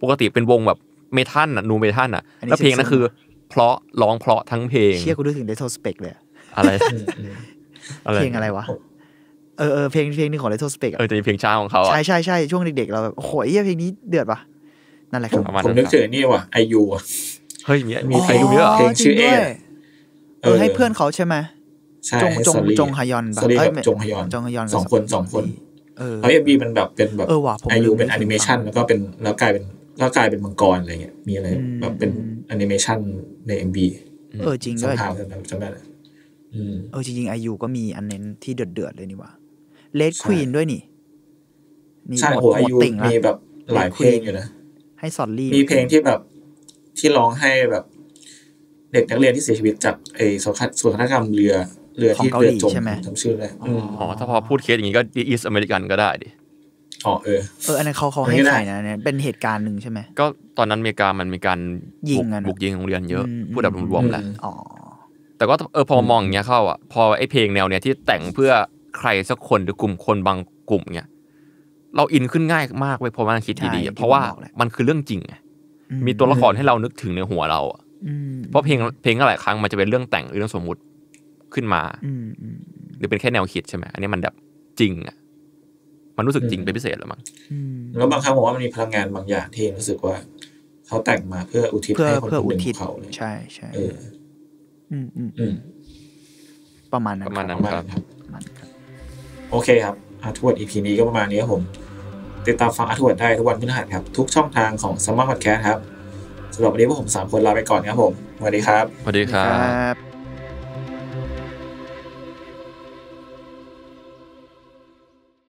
Speaker 1: ปกติเป็นวงแบบเมทัลน่ะ นูเมทัลน่ะแล้วเพลงนั้นคือ เพราะร้องเพราะทั้งเพลง เชียก
Speaker 4: ูดูถึงเดทโทสเปกเลยอะไร เพลงอะไรวะ เออเพลงเพลงนึงของเดทโทสเปกเออจะมีเพลงช้าของเขาใช่ใช่ใช่ช่วงเด็กๆเราแบบโอ้ยเพลงนี้เดือดปะนั่นแหละครับ ผมนึกถึงนี่ว่ะไอยูเฮ้ย
Speaker 1: มีมีไอยูเยอะเพลงชื่อ
Speaker 4: เอเออให้เพื่อนเขาใช่ไหมจงจงจงฮยอนแลีกับจงฮย
Speaker 3: อนจงฮยอนสองคนสองคนเเอฟบีมันแบบเป็นแบบอายุเป็นแอนิเมชันแล้วก็เป็นแล้วกลายเป็นแล้วกลายเป็นมังกรอะไรเงี้ย มีอะไรแบบเป็นแอนิเมชันในเอ็มบี
Speaker 2: เออ จริงด้วย
Speaker 4: จ
Speaker 3: ำได้เลย
Speaker 2: เออ
Speaker 4: จริงๆอายุก็มีอันเน้นที่เดือดเดือดเลยนี่ว่าเลดควีนด้วยนี่ใช่โหอายุมีแบบหลายเพลงอยู่นะ ให้สอนลี่มีเพลงที่แบบที
Speaker 3: ่ร้องให้แบบ เด็กนักเรียนที่เสียชีวิตจากไอ้สงครามสงครามเรือเรือที่เรือ
Speaker 1: จมจำชื่อเลยอ๋อถ้าพอพูดเคสอย่างนี้ก็อีสอเมริกันก็ได้ดิ อ๋อเออ
Speaker 4: เอออันนั้นเขาเขาให้ใส่นะเนี่ยเป็นเหตุการณ์หนึ่งใช่ไหม
Speaker 1: ก็ตอนนั้นอเมริกามันมีการยิงบุกยิงโรงเรียนเยอะ พูดแบบรวมๆแหละอ๋อ แต่ก็เออพอมองอย่างเงี้ยเข้าอ่ะพอไอ้เพลงแนวเนี้ยที่แต่งเพื่อใครสักคนหรือกลุ่มคนบางกลุ่มเนี้ยเราอินขึ้นง่ายมากเว้ยพอมาคิดดีๆเพราะว่ามันคือเรื่องจริงไงมีตัวละครให้เรานึกถึงในหัวเราอ่ะเพราะเพลงเพลงหลายครั้งมันจะเป็นเรื่องแต่งหรือเรื่องสมมุติขึ้นมาหรือเป็นแค่แนวคิดใช่ไหมอันนี้มันแบบจริงอ่ะ มันรู้สึกจริงเป็นพิเศษหรือมั้ง
Speaker 3: แล้วบางครั้งบอกว่ามันมีพลังงานบางอย่างที่รู้สึกว่าเขาแต่งมาเพื่ออุทิศให้คน่ออุทิศเขาเ
Speaker 4: ลยใช่ใช่เ
Speaker 2: อืมอืมอืม
Speaker 4: ประ
Speaker 3: มาณนั้นประมาณนั้นครับโอเคครับอาทวดอีพีนี้ก็ประมาณนี้ครับผมติดตามฟังอาทวดได้ทุกวันพฤหัสครับ ทุกช่องทางของสมาร์ทพอดแคสต์ครับสำหรับวันนี้พวกผมสามคนลาไปก่อนครับผมสวัสดีครับสวัสดีครับ